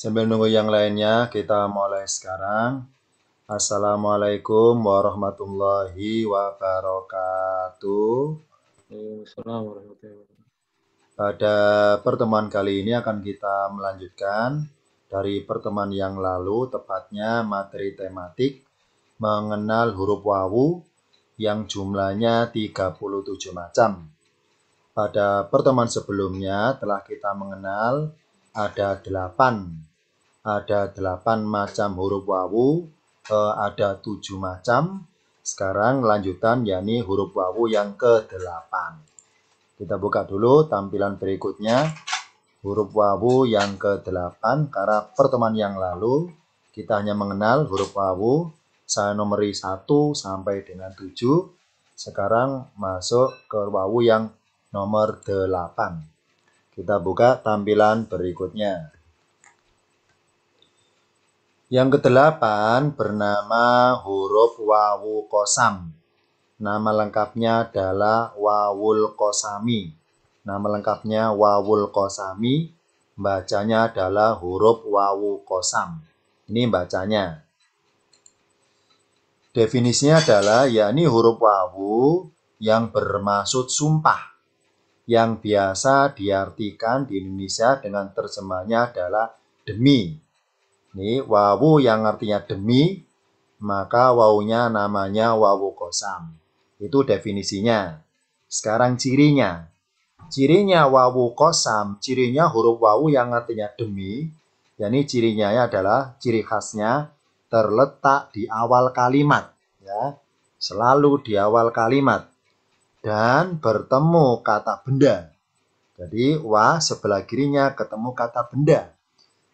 Sambil nunggu yang lainnya, kita mulai sekarang. Assalamualaikum warahmatullahi wabarakatuh. Pada pertemuan kali ini akan kita melanjutkan dari pertemuan yang lalu, tepatnya materi tematik mengenal huruf wawu yang jumlahnya 37 macam. Pada pertemuan sebelumnya telah kita mengenal ada 8 ada delapan macam huruf wawu, eh, ada tujuh macam. Sekarang lanjutan yakni huruf wawu yang ke-8. Kita buka dulu tampilan berikutnya. Huruf wawu yang ke-8 karena pertemuan yang lalu kita hanya mengenal huruf wawu saya nomori 1 sampai dengan 7. Sekarang masuk ke wawu yang nomor 8. Kita buka tampilan berikutnya. Yang kedelapan bernama huruf wawu kosam. Nama lengkapnya adalah wawul kosami. Nama lengkapnya wawul kosami. Bacanya adalah huruf wawu kosam. Ini bacanya. Definisinya adalah yakni huruf wawu yang bermaksud sumpah yang biasa diartikan di Indonesia dengan terjemahnya adalah demi ini wawu yang artinya demi, maka wawunya namanya wawu kosam. Itu definisinya. Sekarang cirinya. Cirinya wawu kosam, cirinya huruf wawu yang artinya demi, yakni cirinya adalah ciri khasnya terletak di awal kalimat. ya Selalu di awal kalimat. Dan bertemu kata benda. Jadi wa sebelah kirinya ketemu kata benda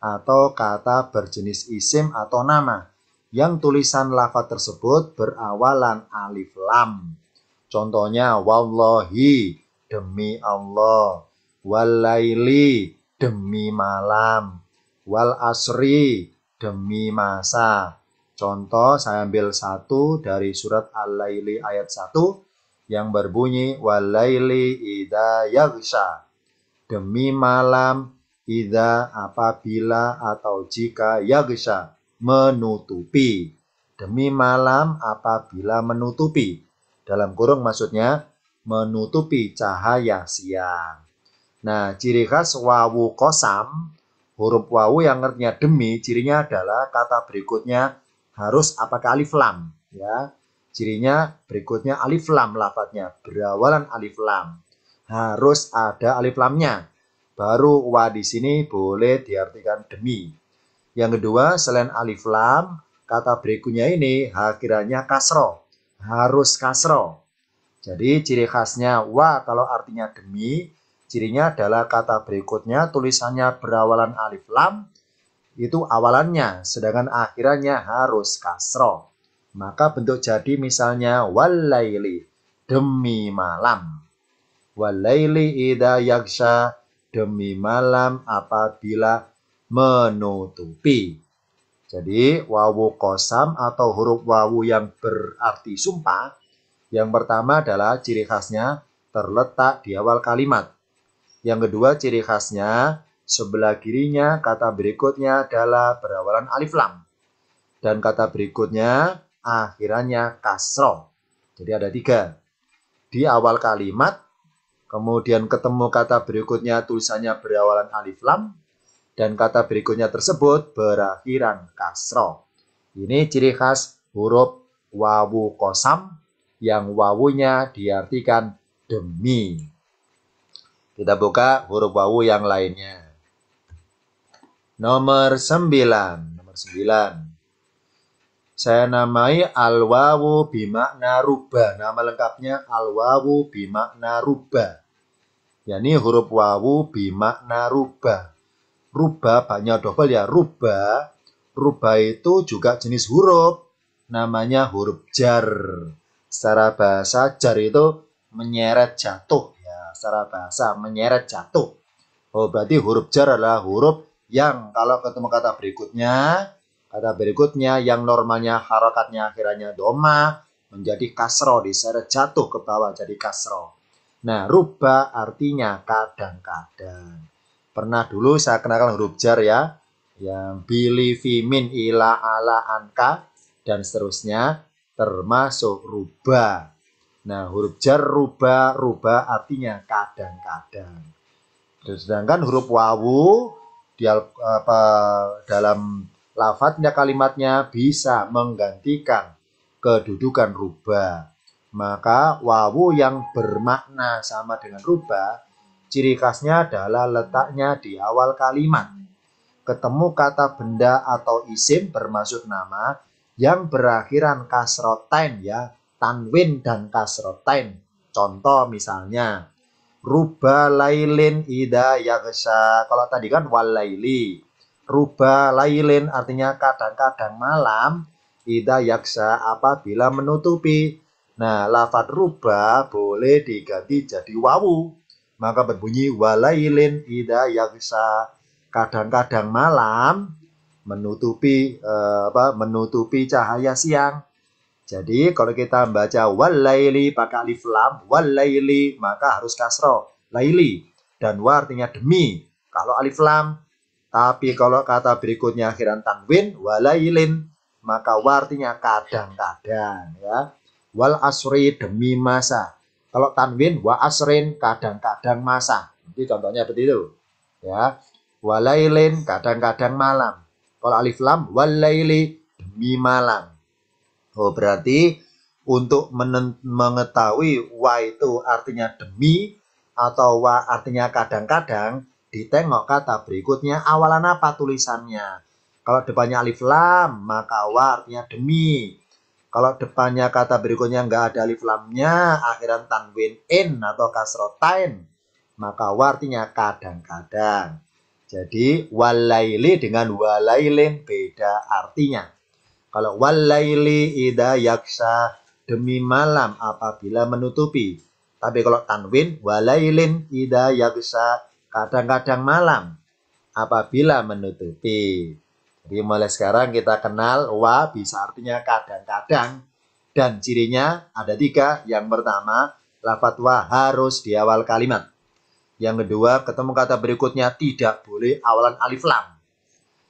atau kata berjenis isim atau nama yang tulisan lafaz tersebut berawalan alif lam. Contohnya wallahi demi Allah, walaili demi malam, wal asri demi masa. Contoh saya ambil satu dari surat Al-Laili ayat 1 yang berbunyi walaili idza yaghsha. Demi malam Ida, apabila, atau jika, ya bisa menutupi. Demi malam apabila menutupi. Dalam kurung maksudnya menutupi cahaya siang. Nah, ciri khas wawu kosam, huruf wawu yang artinya demi, cirinya adalah kata berikutnya harus apakah alif lam. Ya, cirinya berikutnya alif lam lafadznya, berawalan alif lam. Harus ada alif lamnya. Baru wa di sini boleh diartikan demi. Yang kedua, selain alif lam, kata berikutnya ini akhirnya kasro. Harus kasro. Jadi ciri khasnya wa kalau artinya demi, cirinya adalah kata berikutnya tulisannya berawalan alif lam, itu awalannya, sedangkan akhirannya harus kasro. Maka bentuk jadi misalnya walaili, demi malam. Walaili ida yaksha, demi malam apabila menutupi. Jadi wawu kosam atau huruf wawu yang berarti sumpah, yang pertama adalah ciri khasnya terletak di awal kalimat. Yang kedua ciri khasnya sebelah kirinya kata berikutnya adalah berawalan alif lam. Dan kata berikutnya akhirannya kasro. Jadi ada tiga. Di awal kalimat, Kemudian ketemu kata berikutnya tulisannya berawalan alif lam dan kata berikutnya tersebut berakhiran kasro. Ini ciri khas huruf wawu kosam yang wawunya diartikan demi. Kita buka huruf wawu yang lainnya. Nomor 9. Nomor 9. Saya namai alwawu bimakna ruba. Nama lengkapnya alwawu bimakna ruba yakni huruf wawu bimakna rubah, rubah banyak dobel ya Rubah, rubah itu juga jenis huruf namanya huruf jar. Secara bahasa jar itu menyeret jatuh ya, secara bahasa menyeret jatuh. Oh, berarti huruf jar adalah huruf yang kalau ketemu kata berikutnya, kata berikutnya yang normalnya harokatnya akhirnya doma menjadi kasro diseret jatuh ke bawah jadi kasro. Nah, ruba artinya kadang-kadang. Pernah dulu saya kenalkan huruf jar ya, yang bili min ila ala anka dan seterusnya termasuk ruba. Nah, huruf jar ruba, ruba artinya kadang-kadang. Sedangkan huruf wawu di apa, dalam lafadznya kalimatnya bisa menggantikan kedudukan rubah. Maka wawu yang bermakna sama dengan rubah ciri khasnya adalah letaknya di awal kalimat. Ketemu kata benda atau isim bermaksud nama yang berakhiran kasrotain ya, tanwin dan kasrotain. Contoh misalnya, ruba lailin ida yaksa Kalau tadi kan walaili. Ruba lailin artinya kadang-kadang malam, ida yaksa apabila menutupi Nah, lafat ruba boleh diganti jadi wawu. Maka berbunyi walailin ida bisa Kadang-kadang malam menutupi eh, apa menutupi cahaya siang. Jadi kalau kita baca walaili pakai alif lam walaili maka harus kasro laili dan wa artinya demi. Kalau alif lam tapi kalau kata berikutnya akhiran tanwin walailin maka wa artinya kadang-kadang ya wal asri demi masa. Kalau tanwin wa asrin kadang-kadang masa. Jadi contohnya seperti itu. Ya. Walailin kadang-kadang malam. Kalau alif lam walaili demi malam. Oh berarti untuk mengetahui wa itu artinya demi atau wa artinya kadang-kadang ditengok kata berikutnya awalan apa tulisannya. Kalau depannya alif lam maka wa artinya demi. Kalau depannya kata berikutnya nggak ada alif lamnya, akhiran tanwin in atau kasrotain, maka artinya kadang-kadang. Jadi walaili dengan walailin beda artinya. Kalau walaili ida yaksa demi malam apabila menutupi. Tapi kalau tanwin walailin ida yaksa kadang-kadang malam apabila menutupi. Jadi mulai sekarang kita kenal wa bisa artinya kadang-kadang dan cirinya ada tiga. Yang pertama, lafadz wa harus di awal kalimat. Yang kedua, ketemu kata berikutnya tidak boleh awalan alif lam.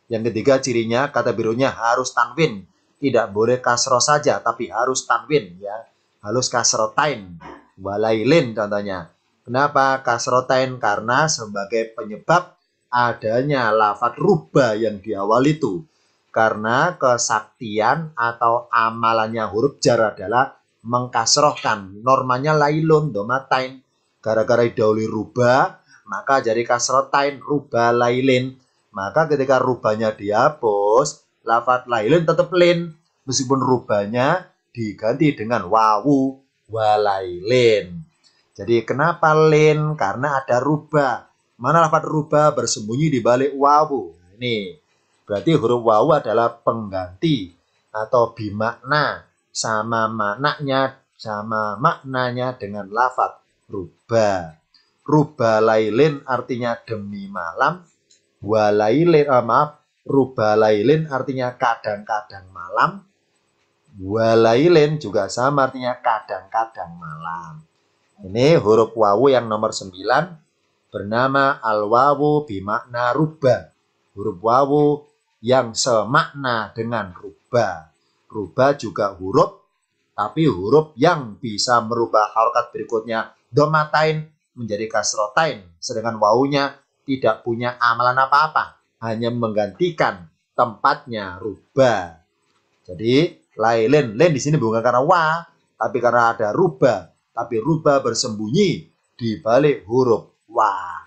Yang ketiga, cirinya kata birunya harus tanwin. Tidak boleh kasro saja, tapi harus tanwin ya. Harus tain walailin contohnya. Kenapa tain Karena sebagai penyebab adanya lafat rubah yang diawal itu karena kesaktian atau amalannya huruf jar adalah mengkasrohkan normanya lailun domatain gara-gara idauli rubah maka jadi kasrotain rubah lailin maka ketika rubahnya dihapus lafat lailin tetap lin meskipun rubahnya diganti dengan wawu walailin jadi kenapa lin karena ada rubah Mana lafat ruba bersembunyi di balik wawu. Ini berarti huruf wawu adalah pengganti atau bimakna sama maknanya sama maknanya dengan lafat ruba. Ruba lailin artinya demi malam. Walailin, ah, eh, maaf, ruba lailin artinya kadang-kadang malam. Walailin juga sama artinya kadang-kadang malam. Ini huruf wawu yang nomor 9 bernama al-wawu bimakna ruba. Huruf wawu yang semakna dengan ruba. Ruba juga huruf, tapi huruf yang bisa merubah harokat berikutnya domatain menjadi kasrotain. Sedangkan wawunya tidak punya amalan apa-apa. Hanya menggantikan tempatnya ruba. Jadi lain lain di sini bukan karena wa, tapi karena ada ruba. Tapi ruba bersembunyi di balik huruf wa.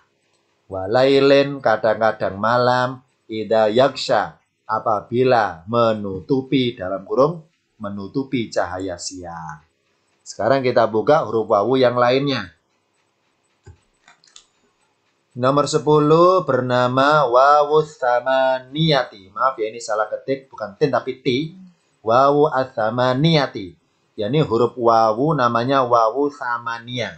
Walailin kadang-kadang malam ida yaksha apabila menutupi dalam kurung menutupi cahaya siang. Sekarang kita buka huruf wawu yang lainnya. Nomor 10 bernama wawu niyati. Maaf ya ini salah ketik, bukan tin tapi ti. Wawu niyati. Ya ini huruf wawu namanya wawu samania.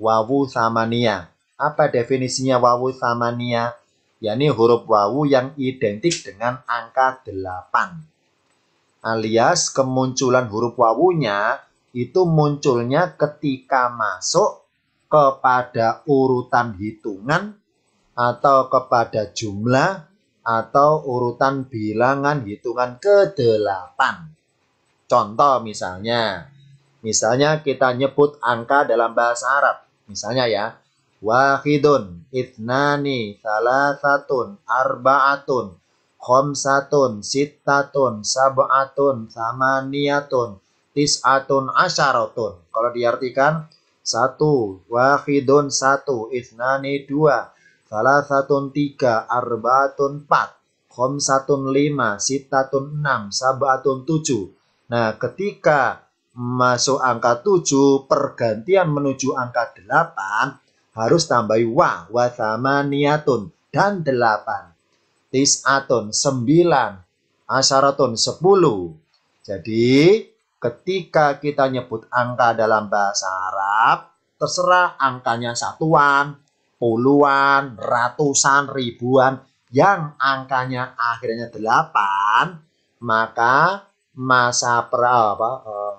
Wawu samania. Apa definisinya wawu samania? yakni huruf wawu yang identik dengan angka 8. Alias kemunculan huruf wawunya itu munculnya ketika masuk kepada urutan hitungan atau kepada jumlah atau urutan bilangan hitungan ke-8. Contoh misalnya, misalnya kita nyebut angka dalam bahasa Arab. Misalnya ya, wahidun, itnani, salasatun, arbaatun, khomsatun, sitatun, sabatun, samaniyatun, tis'atun, Asyaratun. Kalau diartikan, satu, wahidun satu, itnani dua, salasatun tiga, arbaatun empat, khomsatun lima, sitatun enam, sabatun tujuh. Nah, ketika masuk angka tujuh, pergantian menuju angka delapan harus tambahi wa wa thamaniyatun dan delapan tis'atun sembilan asyaratun sepuluh jadi ketika kita nyebut angka dalam bahasa Arab terserah angkanya satuan puluhan ratusan ribuan yang angkanya akhirnya delapan maka masa per, apa, eh,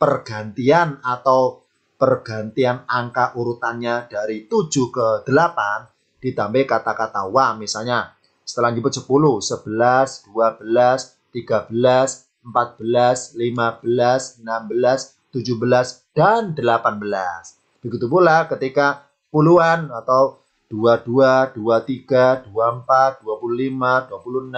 pergantian atau pergantian angka urutannya dari 7 ke 8 ditambah kata-kata wa misalnya setelah nyebut 10, 11, 12, 13, 14, 15, 16, 17, dan 18. Begitu pula ketika puluhan atau 22, 23, 24, 25, 26,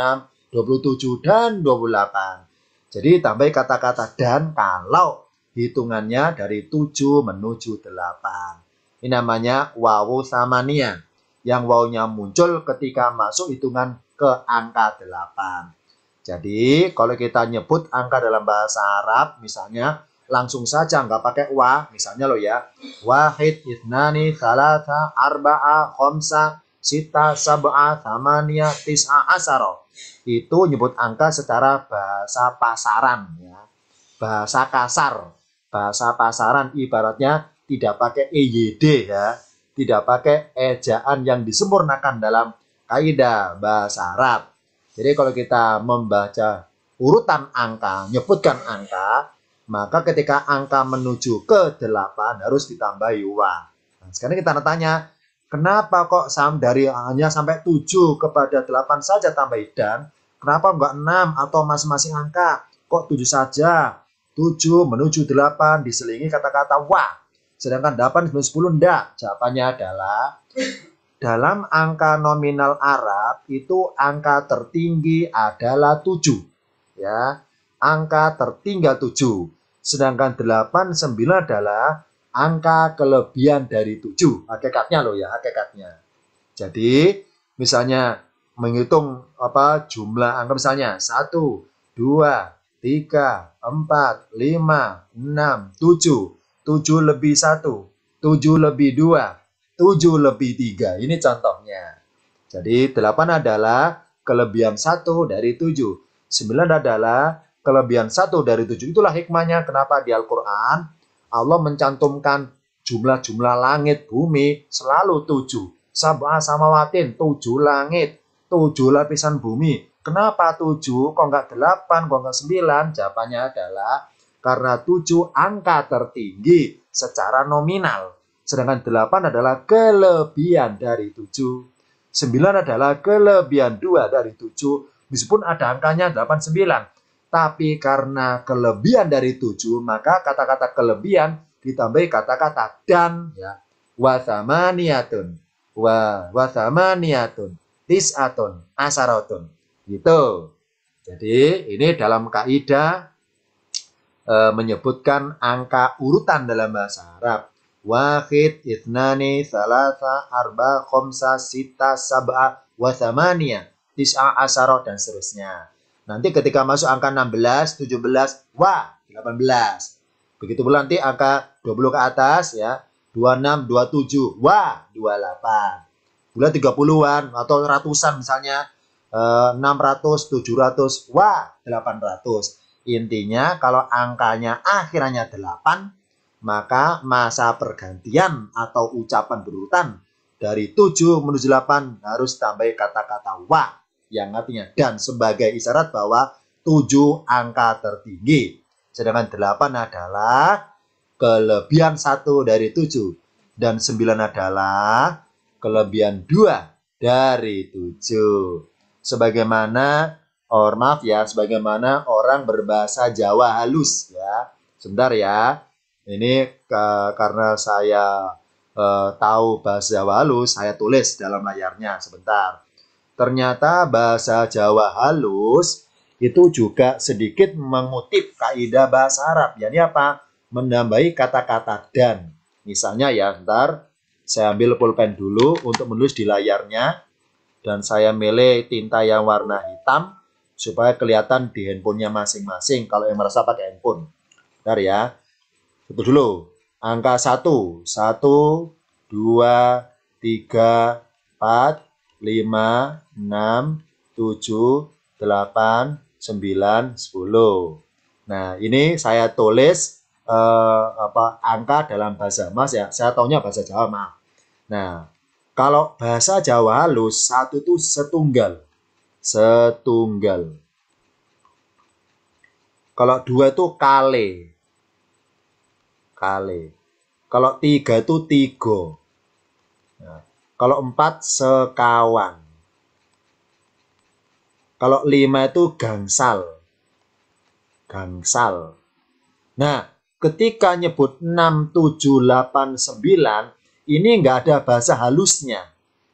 27, dan 28. Jadi tambah kata-kata dan kalau hitungannya dari 7 menuju 8. Ini namanya wawu samania, yang wawunya muncul ketika masuk hitungan ke angka 8. Jadi kalau kita nyebut angka dalam bahasa Arab, misalnya langsung saja nggak pakai wa, misalnya lo ya, wahid, idnani thalatha, arba'a, khomsa, sita, sab'a, thamania, tis'a, asaro. Itu nyebut angka secara bahasa pasaran, ya. bahasa kasar bahasa pasaran ibaratnya tidak pakai EYD ya, tidak pakai ejaan yang disempurnakan dalam kaidah bahasa Arab. Jadi kalau kita membaca urutan angka, nyebutkan angka, maka ketika angka menuju ke 8 harus ditambahi wa. Nah, sekarang kita tanya, kenapa kok sam dari hanya sampai 7 kepada 8 saja tambah dan? Kenapa enggak 6 atau masing-masing angka? Kok 7 saja? 7 menuju 8 diselingi kata-kata wa. Sedangkan 8 menuju 10 ndak. Jawabannya adalah dalam angka nominal Arab itu angka tertinggi adalah 7. Ya. Angka tertinggal 7. Sedangkan 8 9 adalah angka kelebihan dari 7. Hakikatnya loh ya, hakikatnya. Jadi, misalnya menghitung apa jumlah angka misalnya 1 2 3, 4, 5, 6, 7, 7 lebih 1, 7 lebih 2, 7 lebih 3. Ini contohnya. Jadi 8 adalah kelebihan 1 dari 7. 9 adalah kelebihan 1 dari 7. Itulah hikmahnya kenapa di Al-Quran Allah mencantumkan jumlah-jumlah langit bumi selalu 7. Sabah sama watin 7 langit, 7 lapisan bumi, Kenapa 7 kok nggak 8 kok nggak 9? Jawabannya adalah karena 7 angka tertinggi secara nominal. Sedangkan 8 adalah kelebihan dari 7. 9 adalah kelebihan 2 dari 7. Meskipun ada angkanya 8, 9. Tapi karena kelebihan dari 7, maka kata-kata kelebihan ditambahi kata-kata dan. Ya. Wasamaniatun. Wa, wasamaniatun. Tisatun. Asaratun. Gitu. Jadi ini dalam kaidah e, menyebutkan angka urutan dalam bahasa Arab. Wahid, itnani, salasa, arba, khomsa, sita, sab'a, wathamania, tis'a, Asaro, dan seterusnya. Nanti ketika masuk angka 16, 17, wah, 18. Begitu pula nanti angka 20 ke atas ya, 26, 27, wah, 28. Bulan 30-an atau ratusan misalnya, 600, eh, 700, wah 800. Intinya kalau angkanya akhirnya 8, maka masa pergantian atau ucapan berurutan dari 7 menuju 8 harus tambah kata-kata wa yang artinya dan sebagai isyarat bahwa 7 angka tertinggi. Sedangkan 8 adalah kelebihan 1 dari 7 dan 9 adalah kelebihan 2 dari 7 sebagaimana or maaf ya, sebagaimana orang berbahasa Jawa halus ya. Sebentar ya. Ini ke, karena saya uh, tahu bahasa Jawa halus, saya tulis dalam layarnya sebentar. Ternyata bahasa Jawa halus itu juga sedikit mengutip kaidah bahasa Arab. Yani apa? Menambahi kata-kata dan. Misalnya ya, ntar saya ambil pulpen dulu untuk menulis di layarnya dan saya milih tinta yang warna hitam supaya kelihatan di handphonenya masing-masing kalau yang merasa pakai handphone. Bentar ya. Satu dulu. Angka 1. 1, 2, 3, 4, 5, 6, 7, 8, 9, 10. Nah, ini saya tulis eh, apa angka dalam bahasa Mas ya. Saya taunya bahasa Jawa, maaf. Nah, kalau bahasa Jawa halus, satu itu setunggal. Setunggal. Kalau dua itu kale. Kale. Kalau tiga itu tigo. Nah, kalau empat sekawan. Kalau lima itu gangsal. Gangsal. Nah, ketika nyebut 6, 7, 8, 9, ini nggak ada bahasa halusnya.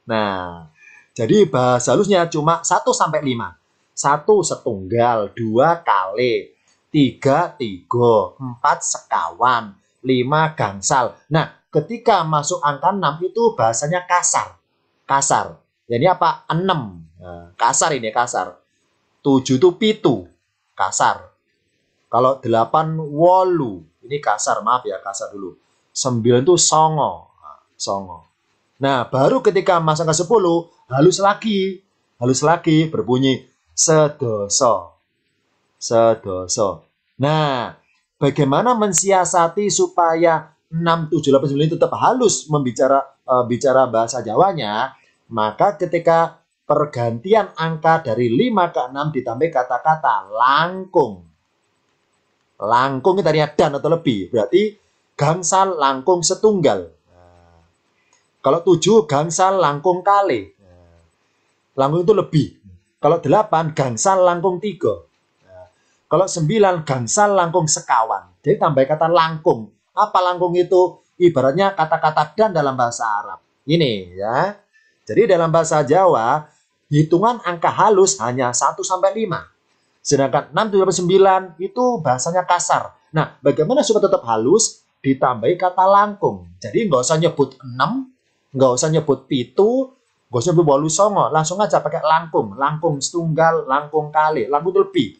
Nah, jadi bahasa halusnya cuma 1 sampai 5. 1 setunggal, 2 kali, 3 tiga, 4 sekawan, 5 gangsal. Nah, ketika masuk angka 6 itu bahasanya kasar. Kasar. Jadi apa? 6. Nah, kasar ini kasar. 7 itu pitu. Kasar. Kalau 8 wolu. Ini kasar, maaf ya kasar dulu. 9 itu songo songo. Nah, baru ketika masuk ke sepuluh halus lagi, halus lagi berbunyi sedoso. Sedoso. Nah, bagaimana mensiasati supaya 6 tujuh 8 9 tetap halus membicara e, bicara bahasa Jawanya, maka ketika pergantian angka dari lima ke enam ditambah kata-kata langkung. Langkung itu tadi dan atau lebih, berarti gangsal langkung setunggal. Kalau tujuh gangsal langkung kali. Langkung itu lebih. Kalau delapan gangsal langkung tiga. Kalau sembilan gangsal langkung sekawan. Jadi tambah kata langkung. Apa langkung itu? Ibaratnya kata-kata dan dalam bahasa Arab. Ini ya. Jadi dalam bahasa Jawa, hitungan angka halus hanya 1 sampai 5. Sedangkan 6, 7, 9 itu bahasanya kasar. Nah, bagaimana supaya tetap halus? ditambahi kata langkung. Jadi nggak usah nyebut 6, nggak usah nyebut pitu, nggak usah nyebut bolu songo, langsung aja pakai langkung, langkung setunggal, langkung kali, langkung lebih.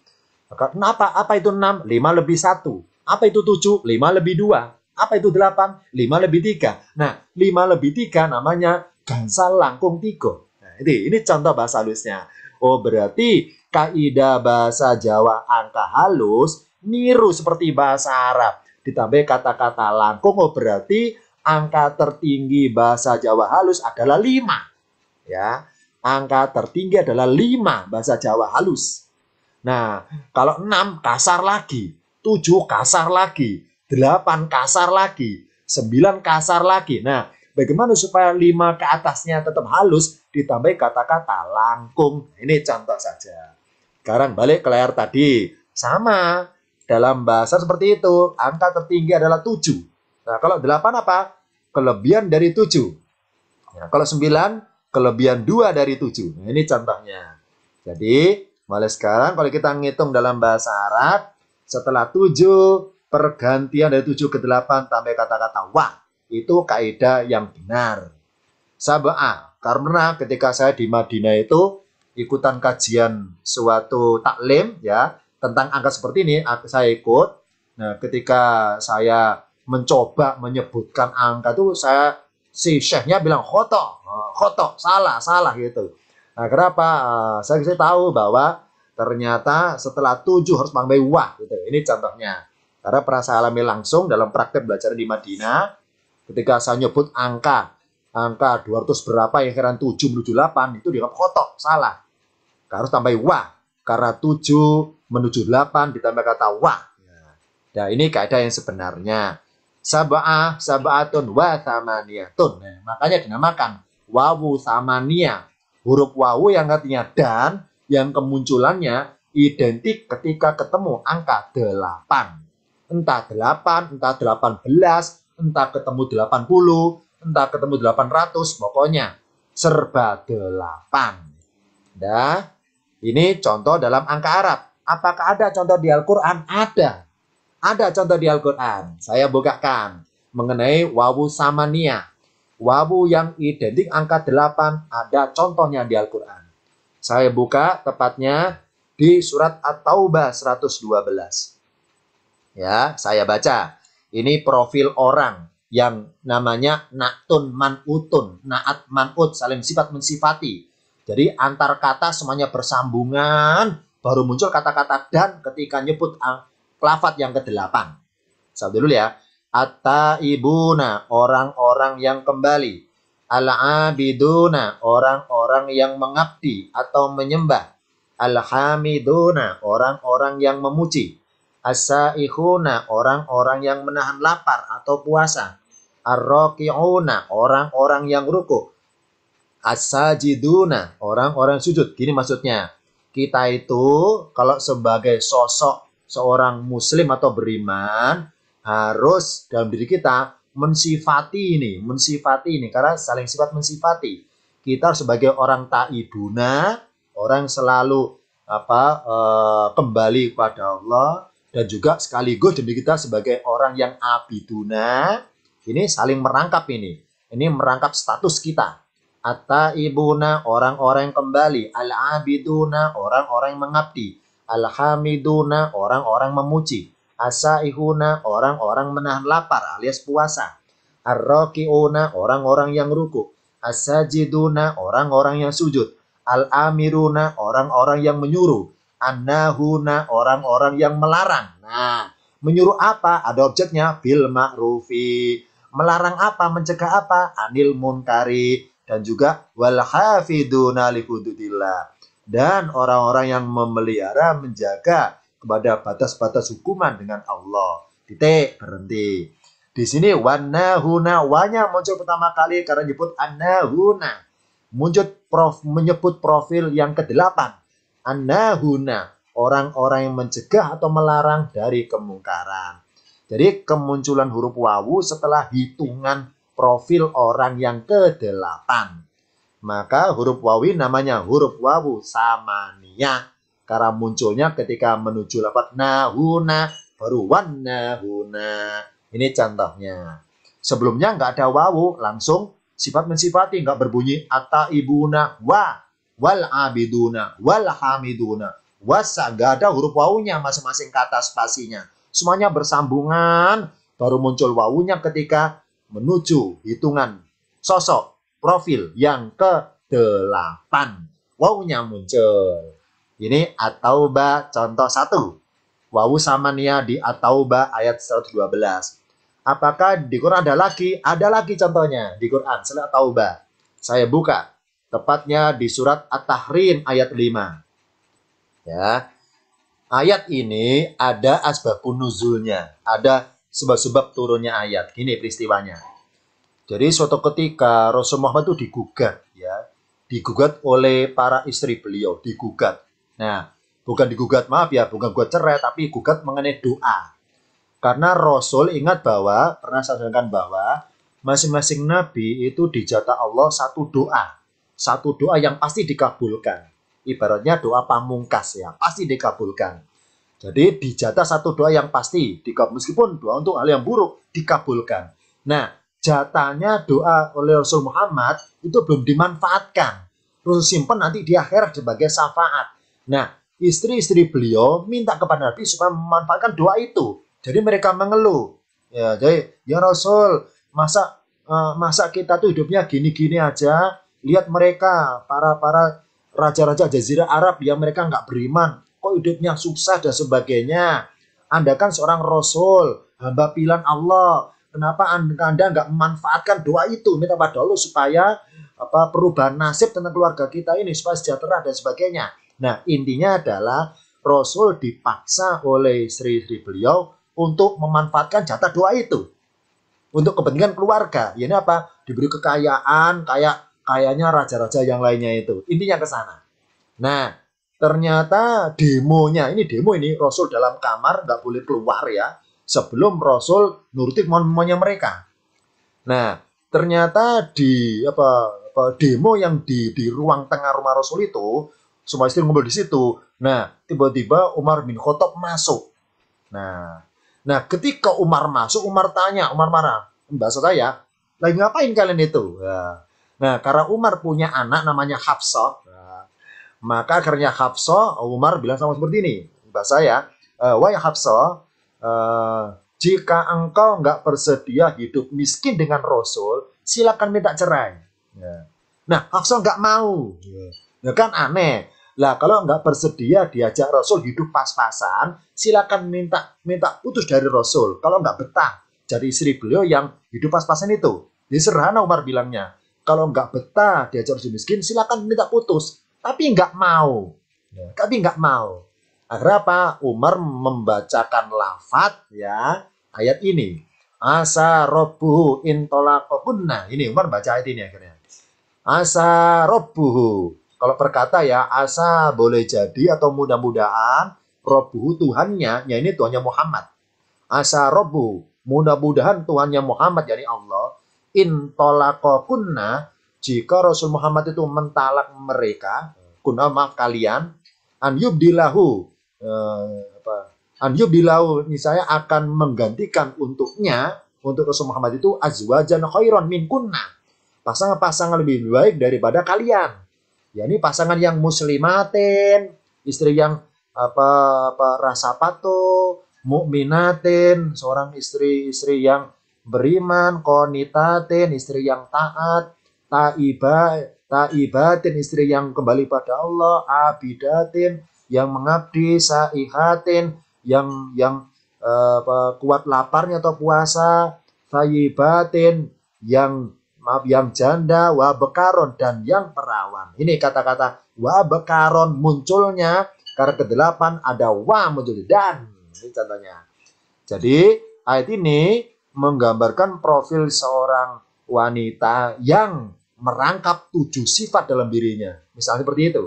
Kenapa? Apa itu 6? 5 lebih 1. Apa itu 7? 5 lebih 2. Apa itu 8? 5 lebih 3. Nah, 5 lebih 3 namanya gansa langkung 3. Nah, ini, ini contoh bahasa halusnya. Oh, berarti kaidah bahasa Jawa angka halus niru seperti bahasa Arab. Ditambah kata-kata langkung, oh berarti angka tertinggi bahasa Jawa halus adalah 5. Ya. Angka tertinggi adalah 5 bahasa Jawa halus. Nah, kalau 6 kasar lagi, 7 kasar lagi, 8 kasar lagi, 9 kasar lagi. Nah, bagaimana supaya 5 ke atasnya tetap halus ditambah kata-kata langkung. Ini contoh saja. Sekarang balik ke layar tadi. Sama, dalam bahasa seperti itu, angka tertinggi adalah 7. Nah, kalau 8 apa? Kelebihan dari 7. Ya, kalau 9, kelebihan 2 dari 7. Nah, ini contohnya. Jadi, mulai sekarang kalau kita ngitung dalam bahasa Arab, setelah 7, pergantian dari 7 ke 8 tambah kata-kata wa. Itu kaidah yang benar. Sabah, karena ketika saya di Madinah itu ikutan kajian suatu taklim ya tentang angka seperti ini saya ikut. Nah, ketika saya mencoba menyebutkan angka itu saya si chefnya bilang khotok, oh, khotok, salah, salah gitu. Nah, kenapa? Eh, saya, saya tahu bahwa ternyata setelah tujuh harus panggil wah gitu. Ini contohnya. Karena pernah saya alami langsung dalam praktek belajar di Madinah ketika saya nyebut angka angka 200 berapa yang kira 7 menuju 8 itu dianggap kotok, salah. Harus tambah wah karena 7 menuju 8 ditambah kata wah. Nah, ini kaidah yang sebenarnya sab'ah sab'atun wa samaniyatun. Nah, makanya dinamakan wawu samania. Huruf wawu yang artinya dan yang kemunculannya identik ketika ketemu angka 8. Entah 8, entah 18, entah ketemu 80, entah ketemu 800, pokoknya serba 8. Nah, ini contoh dalam angka Arab. Apakah ada contoh di Al-Quran? Ada. Ada contoh di Al-Quran. Saya bukakan mengenai wawu samania. Wawu yang identik angka 8 ada contohnya di Al-Quran. Saya buka tepatnya di surat At-Taubah 112. Ya, saya baca. Ini profil orang yang namanya naktun manutun, naat manut, saling sifat mensifati. Jadi antar kata semuanya bersambungan, baru muncul kata-kata dan ketika nyebut Lafat yang ke-8. dulu ya. At-taibuna, orang-orang yang kembali. Al-abiduna, orang-orang yang mengabdi atau menyembah. Al-hamiduna, orang-orang yang memuji. As-saihuna, orang-orang yang menahan lapar atau puasa. Ar-raki'una, orang-orang yang ruku. As-sajiduna, orang-orang sujud. Gini maksudnya. Kita itu kalau sebagai sosok seorang muslim atau beriman harus dalam diri kita mensifati ini, mensifati ini karena saling sifat mensifati. Kita sebagai orang taibuna, orang yang selalu apa e, kembali kepada Allah dan juga sekaligus demi kita sebagai orang yang abiduna ini saling merangkap ini. Ini merangkap status kita. Atta ibuna orang-orang yang kembali, al-abiduna orang-orang yang mengabdi Alhamiduna orang-orang memuji. Asaihuna orang-orang menahan lapar alias puasa. Arrokiuna orang-orang yang ruku. Asajiduna orang-orang yang sujud. Al-amiruna orang-orang yang menyuruh. Annahuna orang-orang yang melarang. Nah, menyuruh apa? Ada objeknya bil ma'rufi. Melarang apa? Mencegah apa? Anil munkari dan juga walhafiduna lihududillah dan orang-orang yang memelihara menjaga kepada batas-batas hukuman dengan Allah. Titik berhenti. Di sini wanahuna wanya muncul pertama kali karena nyebut anahuna. Muncul prof, menyebut profil yang ke-8. Anahuna, orang-orang yang mencegah atau melarang dari kemungkaran. Jadi kemunculan huruf wawu setelah hitungan profil orang yang ke-8 maka huruf wawi namanya huruf wawu samania karena munculnya ketika menuju lapat nahuna baru wanahuna ini contohnya sebelumnya nggak ada wawu langsung sifat mensifati nggak berbunyi ata ibuna wa wal abiduna wal hamiduna wasa nggak ada huruf wawunya masing-masing kata spasinya semuanya bersambungan baru muncul wawunya ketika menuju hitungan sosok profil yang ke Wow Wawunya muncul. Ini atau taubah contoh wow Wawu samania di atau taubah ayat 112. Apakah di Quran ada lagi? Ada lagi contohnya di Quran selain atau Saya buka tepatnya di surat At-Tahrim ayat 5. Ya. Ayat ini ada asbab nuzulnya, ada sebab-sebab turunnya ayat. Gini peristiwanya. Jadi suatu ketika Rasul Muhammad itu digugat ya, digugat oleh para istri beliau, digugat. Nah, bukan digugat maaf ya, bukan gugat cerai tapi gugat mengenai doa. Karena Rasul ingat bahwa pernah saya sampaikan bahwa masing-masing nabi itu dijata Allah satu doa. Satu doa yang pasti dikabulkan. Ibaratnya doa pamungkas ya, pasti dikabulkan. Jadi dijata satu doa yang pasti, dikabulkan, meskipun doa untuk hal yang buruk dikabulkan. Nah, jatahnya doa oleh Rasul Muhammad itu belum dimanfaatkan. Rasul simpen nanti di akhir sebagai syafaat. Nah, istri-istri beliau minta kepada Nabi supaya memanfaatkan doa itu. Jadi mereka mengeluh. Ya, jadi ya Rasul, masa eh, masa kita tuh hidupnya gini-gini aja. Lihat mereka para para raja-raja Jazirah Arab yang mereka nggak beriman, kok hidupnya sukses dan sebagainya. Anda kan seorang Rasul, hamba pilihan Allah Kenapa Anda nggak memanfaatkan doa itu minta pada Allah supaya apa perubahan nasib tentang keluarga kita ini supaya sejahtera dan sebagainya. Nah, intinya adalah Rasul dipaksa oleh istri-istri beliau untuk memanfaatkan jatah doa itu untuk kepentingan keluarga. Ini apa? Diberi kekayaan kayak kayaknya raja-raja yang lainnya itu. Intinya ke sana. Nah, ternyata demonya ini demo ini Rasul dalam kamar nggak boleh keluar ya sebelum Rasul nurutik momennya mereka. Nah, ternyata di apa, apa demo yang di di ruang tengah rumah Rasul itu semua istri ngumpul di situ. Nah, tiba-tiba Umar bin Khattab masuk. Nah, nah ketika Umar masuk, Umar tanya, Umar marah, mbak saya, lagi ngapain kalian itu? Ya. Nah, karena Umar punya anak namanya Hafsah, ya, maka akhirnya Hafsah, Umar bilang sama seperti ini, mbak saya, eh, wahai Hafsah, Eh, jika engkau nggak bersedia hidup miskin dengan Rasul, silakan minta cerai. Ya. Nah, Hafsah nggak mau. Ya. ya. kan aneh. Lah kalau nggak bersedia diajak Rasul hidup pas-pasan, silakan minta minta putus dari Rasul. Kalau nggak betah jadi istri beliau yang hidup pas-pasan itu. Jadi sederhana Umar bilangnya. Kalau nggak betah diajak Rasul miskin, silakan minta putus. Tapi nggak mau. Ya. Tapi nggak mau. Agar apa? Umar membacakan lafat ya ayat ini. Asa robbuhu intolakokunna. Ini Umar baca ayat ini akhirnya. Asa robbuhu. Kalau perkata ya asa boleh jadi atau mudah-mudahan robbuhu Tuhannya. Ya ini Tuhannya Muhammad. Asa robbuhu. Mudah-mudahan Tuhannya Muhammad jadi Allah. Intolakokunna. Jika Rasul Muhammad itu mentalak mereka. maaf kalian an yubdilahu eh, apa Anjub bilau misalnya akan menggantikan untuknya untuk Rasul Muhammad itu azwa azwajan khairon min kunna. Pasangan-pasangan lebih baik daripada kalian. Ya ini pasangan yang muslimatin, istri yang apa apa rasa patuh, mukminatin, seorang istri-istri yang beriman, konitatin, istri yang taat, taibatin, istri yang kembali pada Allah, abidatin, yang mengabdi, saihatin, yang yang eh, apa, kuat laparnya atau puasa, sayibatin yang maaf yang janda, wa bekaron dan yang perawan. Ini kata-kata wa bekaron munculnya karena kedelapan ada wa muncul dan ini contohnya. Jadi ayat ini menggambarkan profil seorang wanita yang merangkap tujuh sifat dalam dirinya. Misalnya seperti itu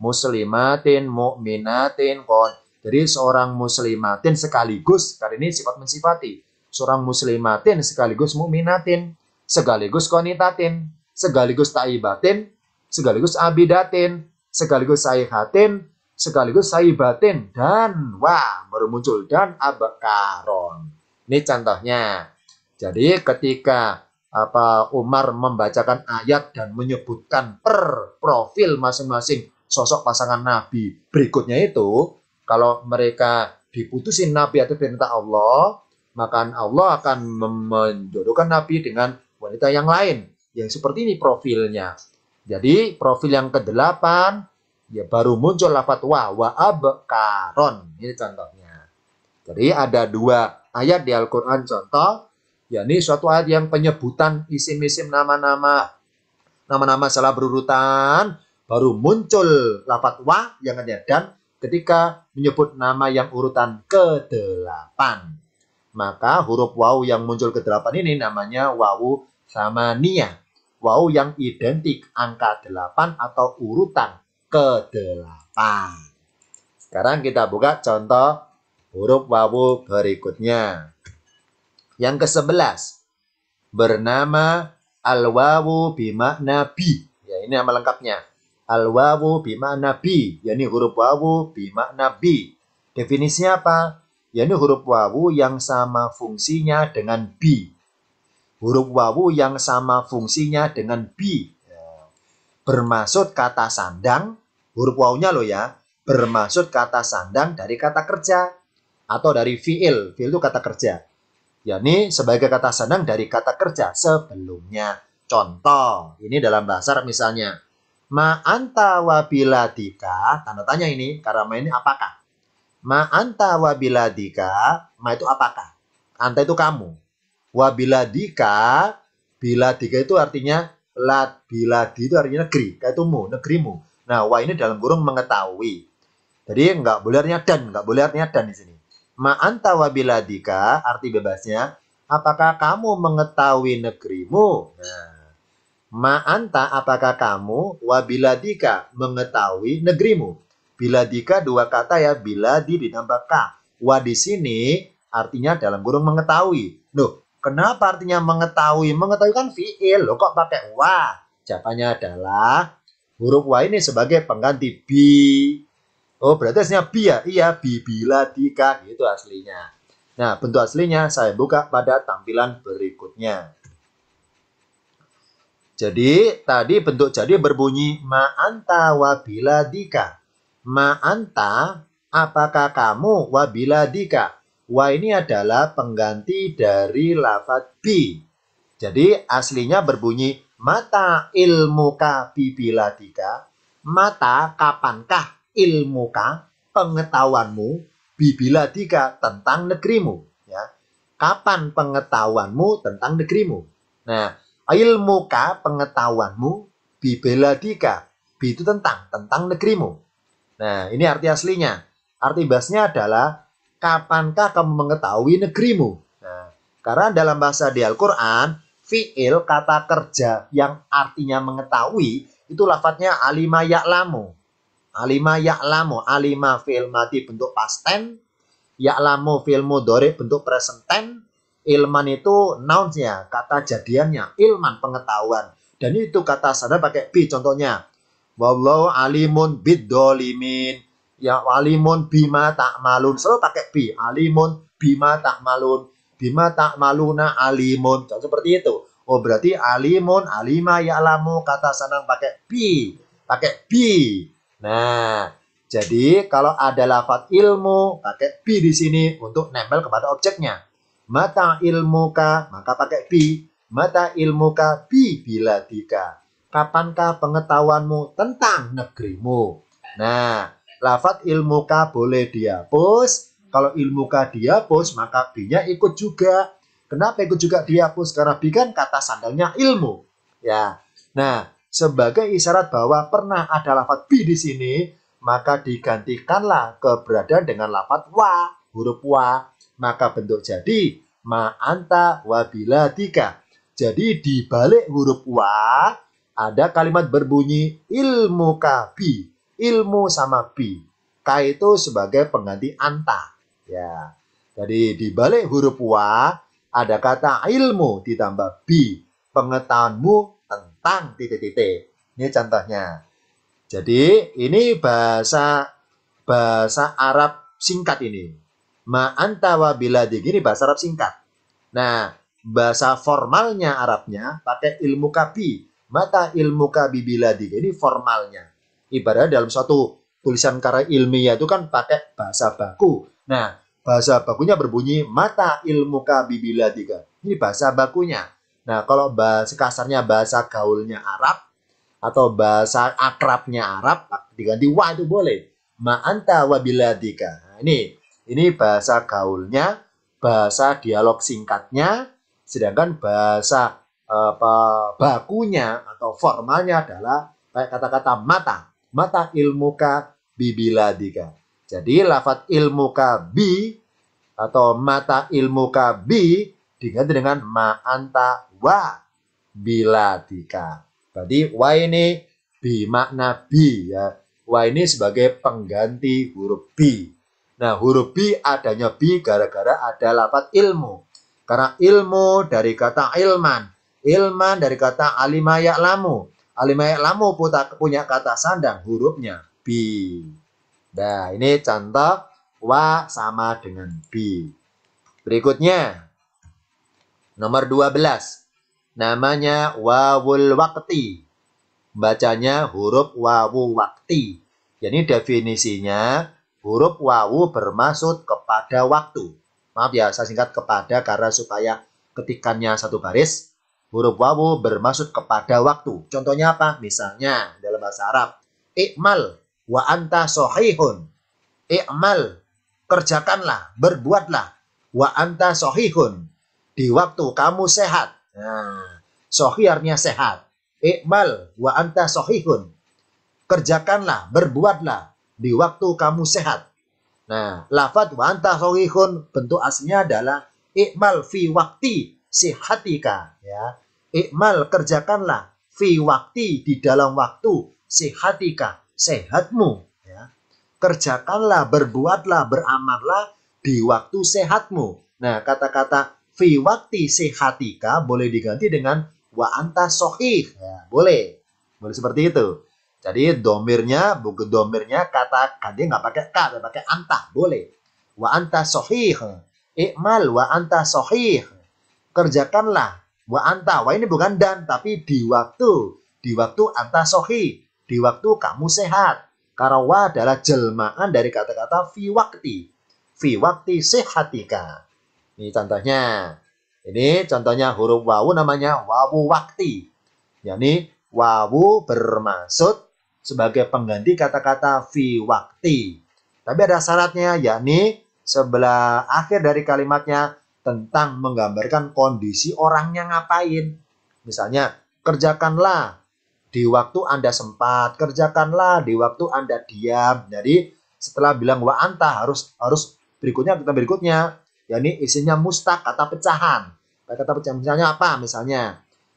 muslimatin, mu'minatin, kon. Jadi seorang muslimatin sekaligus, karena ini sifat mensifati. Seorang muslimatin sekaligus mu'minatin, sekaligus konitatin, sekaligus taibatin, sekaligus abidatin, sekaligus saihatin, sekaligus saibatin, dan wah, baru muncul, dan abakaron. Ini contohnya. Jadi ketika apa Umar membacakan ayat dan menyebutkan per profil masing-masing sosok pasangan Nabi. Berikutnya itu, kalau mereka diputusin Nabi atau perintah Allah, maka Allah akan menjodohkan Nabi dengan wanita yang lain. Yang seperti ini profilnya. Jadi profil yang ke-8, ya baru muncul lafat wa, wa abkaron. Ini contohnya. Jadi ada dua ayat di Al-Quran contoh, yakni suatu ayat yang penyebutan isim-isim nama-nama. Nama-nama salah berurutan, baru muncul lafat wa yang ada dan ketika menyebut nama yang urutan ke-8. Maka huruf wau yang muncul ke-8 ini namanya sama samania. wau yang identik angka 8 atau urutan ke-8. Sekarang kita buka contoh huruf wau berikutnya. Yang ke-11 bernama al-wawu makna bi. Ya, ini nama lengkapnya Al wawu bimakna bi, yakni huruf wawu bima nabi. Definisinya apa? Yakni huruf wawu yang sama fungsinya dengan bi. Huruf wawu yang sama fungsinya dengan bi. Ya. Bermaksud kata sandang, huruf wawunya loh ya, bermaksud kata sandang dari kata kerja atau dari fiil. Fiil itu kata kerja. Yakni sebagai kata sandang dari kata kerja sebelumnya. Contoh, ini dalam bahasa misalnya. Ma anta wabiladika, biladika, tanda tanya ini, karena ini apakah? Ma anta wabiladika, ma itu apakah? Anta itu kamu. Wabiladika, biladika, itu artinya lat biladi itu artinya negeri, itu mu negerimu. Nah, wa ini dalam kurung mengetahui. Jadi nggak boleh artinya dan, nggak boleh artinya dan di sini. Ma anta wabiladika, arti bebasnya, apakah kamu mengetahui negerimu? Nah, Ma'anta apakah kamu wabiladika mengetahui negerimu. Biladika dua kata ya, biladi ditambah ka. Wa di sini artinya dalam kurung mengetahui. Loh, kenapa artinya mengetahui? Mengetahui kan fi'il, loh kok pakai wa? Jawabannya adalah huruf wa ini sebagai pengganti bi. Oh, berarti aslinya bi ya? Iya, bi biladika gitu aslinya. Nah, bentuk aslinya saya buka pada tampilan berikutnya. Jadi tadi bentuk jadi berbunyi ma'anta Ma Ma'anta apakah kamu wabila dika Wa ini adalah pengganti dari lafat bi. Jadi aslinya berbunyi mata ilmuka dika Mata kapankah ilmuka pengetahuanmu dika tentang negerimu. Ya. Kapan pengetahuanmu tentang negerimu? Nah, ilmuka pengetahuanmu bibeladika bi itu tentang tentang negerimu nah ini arti aslinya arti bahasnya adalah kapankah kamu mengetahui negerimu nah, karena dalam bahasa di Al-Quran fiil kata kerja yang artinya mengetahui itu lafadznya alima ya'lamu alima ya'lamu alima fiil mati bentuk pasten ya'lamu fiil mudore bentuk present tense. Ilman itu nouns-nya, kata jadiannya. Ilman pengetahuan. Dan itu kata sadar pakai bi contohnya. Wallahu alimun biddolimin. Ya alimun bima tak malun. Selalu pakai bi. Alimun bima tak malun. Bima tak maluna alimun. Contoh seperti itu. Oh berarti alimun, alima, ya alamu Kata sanang pakai bi. Pakai bi. Nah, jadi kalau ada lafat ilmu, pakai bi di sini untuk nempel kepada objeknya. Mata ilmuka, maka pakai bi. Mata ilmuka bi dika Kapankah pengetahuanmu tentang negerimu? Nah, lafat ilmuka boleh dihapus. Kalau ilmuka dihapus, maka binya ikut juga. Kenapa ikut juga dihapus? Karena bi kan kata sandalnya ilmu. Ya. Nah, sebagai isyarat bahwa pernah ada lafat bi di sini, maka digantikanlah keberadaan dengan lafat wa, huruf wa maka bentuk jadi ma anta wabila tika. Jadi di balik huruf wa ada kalimat berbunyi ilmu kabi, ilmu sama bi. K itu sebagai pengganti anta. Ya. Jadi di balik huruf wa ada kata ilmu ditambah bi, pengetahuanmu tentang titik-titik. Ini contohnya. Jadi ini bahasa bahasa Arab singkat ini ma anta wa ini bahasa Arab singkat. Nah, bahasa formalnya Arabnya pakai ilmu kabi. Mata ilmu kabi biladika ini formalnya. Ibaratnya dalam suatu tulisan karya ilmiah itu kan pakai bahasa baku. Nah, bahasa bakunya berbunyi mata ilmu kabi biladika. Ini bahasa bakunya. Nah, kalau bahasa kasarnya bahasa gaulnya Arab atau bahasa akrabnya Arab diganti wa itu boleh. Ma anta wa biladika. Nah, ini ini bahasa gaulnya, bahasa dialog singkatnya, sedangkan bahasa eh, apa, bakunya atau formalnya adalah kata-kata mata. Mata ilmuka bibiladika. Jadi lafat ilmuka bi atau mata ilmuka bi diganti dengan ma anta wa biladika. Berarti wa ini bi makna bi ya. Wa ini sebagai pengganti huruf bi. Nah, huruf bi adanya bi gara-gara ada lapat ilmu. Karena ilmu dari kata ilman. Ilman dari kata alimayak lamu. Alimayak lamu punya kata sandang hurufnya bi. Nah, ini contoh wa sama dengan bi. Berikutnya nomor 12. Namanya wawul wakti. Bacanya huruf wawu wakti. Jadi definisinya huruf wawu bermaksud kepada waktu. Maaf ya, saya singkat kepada karena supaya ketikannya satu baris. Huruf wawu bermaksud kepada waktu. Contohnya apa? Misalnya dalam bahasa Arab, Iqmal wa anta sohihun. Iqmal kerjakanlah, berbuatlah. Wa anta sohihun. Di waktu kamu sehat. Nah, sehat. Iqmal wa anta sohihun. Kerjakanlah, berbuatlah di waktu kamu sehat. Nah, lafat wanta anta bentuk aslinya adalah ikmal fi wakti sihatika ya. Ikmal kerjakanlah fi wakti di dalam waktu sihatika sehatmu ya. Kerjakanlah, berbuatlah, beramallah di waktu sehatmu. Nah, kata-kata fi wakti sihatika boleh diganti dengan wa anta sohih. Ya, boleh. Boleh seperti itu. Jadi domirnya, buku domirnya kata kade nggak pakai ka, dia pakai anta, boleh. Wa anta sohih, ikmal wa anta sohih, kerjakanlah. Wa anta, wa ini bukan dan, tapi di waktu, di waktu anta sohih, di waktu kamu sehat. Karena wa adalah jelmaan dari kata-kata fi wakti, fi wakti sehatika. Ini contohnya. Ini contohnya huruf wawu namanya wawu wakti. Yani wawu bermaksud sebagai pengganti kata-kata fi wakti. Tapi ada syaratnya yakni sebelah akhir dari kalimatnya tentang menggambarkan kondisi orangnya ngapain. Misalnya, kerjakanlah di waktu Anda sempat, kerjakanlah di waktu Anda diam. Jadi setelah bilang wa anta harus harus berikutnya kita berikutnya yakni isinya mustak kata pecahan. Kata pecahan misalnya apa? Misalnya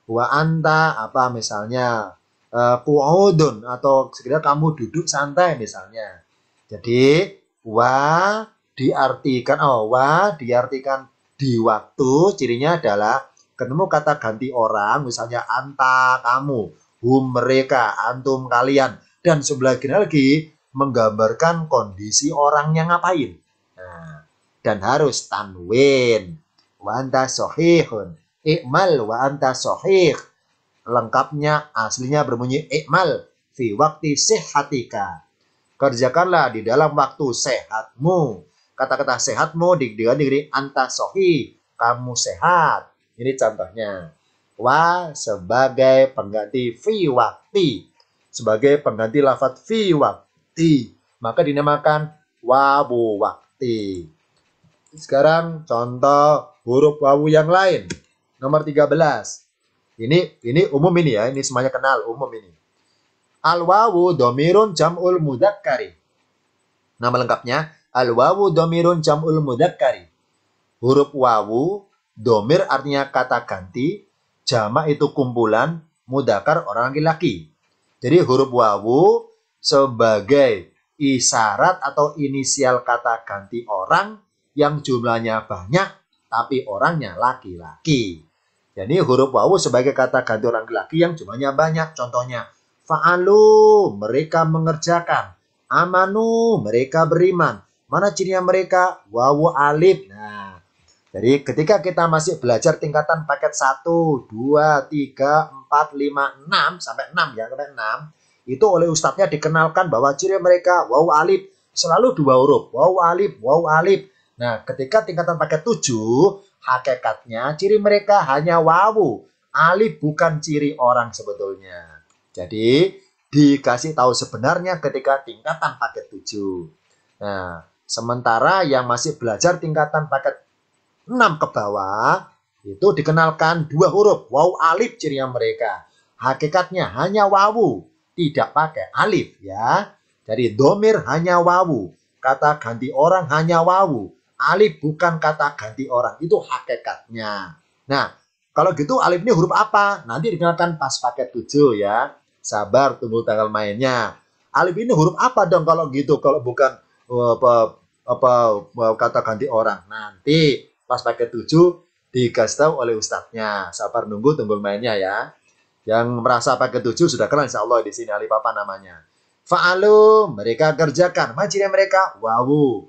wa anta apa misalnya Eh, kuodon atau sekedar kamu duduk santai misalnya. Jadi wa diartikan oh wa diartikan di waktu cirinya adalah ketemu kata ganti orang misalnya anta kamu hum mereka antum kalian dan sebelah sebagainya lagi menggambarkan kondisi orang yang ngapain nah, dan harus tanwin wa anta sohihun ikmal wa anta sohih lengkapnya aslinya berbunyi ikmal fi waktu sehatika. Kerjakanlah di dalam waktu sehatmu. Kata-kata sehatmu di dengan anta sohi, kamu sehat. Ini contohnya. Wa sebagai pengganti fi waktu. Sebagai pengganti lafat fi waktu. Maka dinamakan wabu waktu. Sekarang contoh huruf wawu yang lain. Nomor 13 ini ini umum ini ya, ini semuanya kenal umum ini. Al wawu domirun jamul mudakkari. Nama lengkapnya al wawu domirun jamul mudakkari. Huruf wawu domir artinya kata ganti, jama itu kumpulan, mudakar orang laki-laki. Jadi huruf wawu sebagai isyarat atau inisial kata ganti orang yang jumlahnya banyak tapi orangnya laki-laki. Jadi huruf wawu sebagai kata ganti orang laki yang jumlahnya banyak. Contohnya, fa'alu, mereka mengerjakan. Amanu, mereka beriman. Mana cirinya mereka? Wawu alif. Nah, jadi ketika kita masih belajar tingkatan paket 1, 2, 3, 4, 5, 6, sampai 6 ya, sampai 6. Itu oleh ustadznya dikenalkan bahwa ciri mereka wawu alif. Selalu dua huruf, wawu alif, wawu alif. Nah, ketika tingkatan paket 7, Hakikatnya ciri mereka hanya wawu. Alif bukan ciri orang sebetulnya. Jadi dikasih tahu sebenarnya ketika tingkatan paket 7. Nah, sementara yang masih belajar tingkatan paket 6 ke bawah itu dikenalkan dua huruf wawu alif cirinya mereka. Hakikatnya hanya wawu, tidak pakai alif ya. Jadi domir hanya wawu, kata ganti orang hanya wawu, Alif bukan kata ganti orang, itu hakikatnya. Nah, kalau gitu alif ini huruf apa? Nanti dikenalkan pas paket tujuh ya. Sabar tunggu tanggal mainnya. Alif ini huruf apa dong kalau gitu? Kalau bukan eh, apa, apa eh, kata ganti orang. Nanti pas paket tujuh dikasih tahu oleh ustadznya. Sabar nunggu tunggu mainnya ya. Yang merasa paket tujuh sudah kenal insya Allah di sini alif apa namanya. Fa'alu, mereka kerjakan. Majinya mereka, wawu.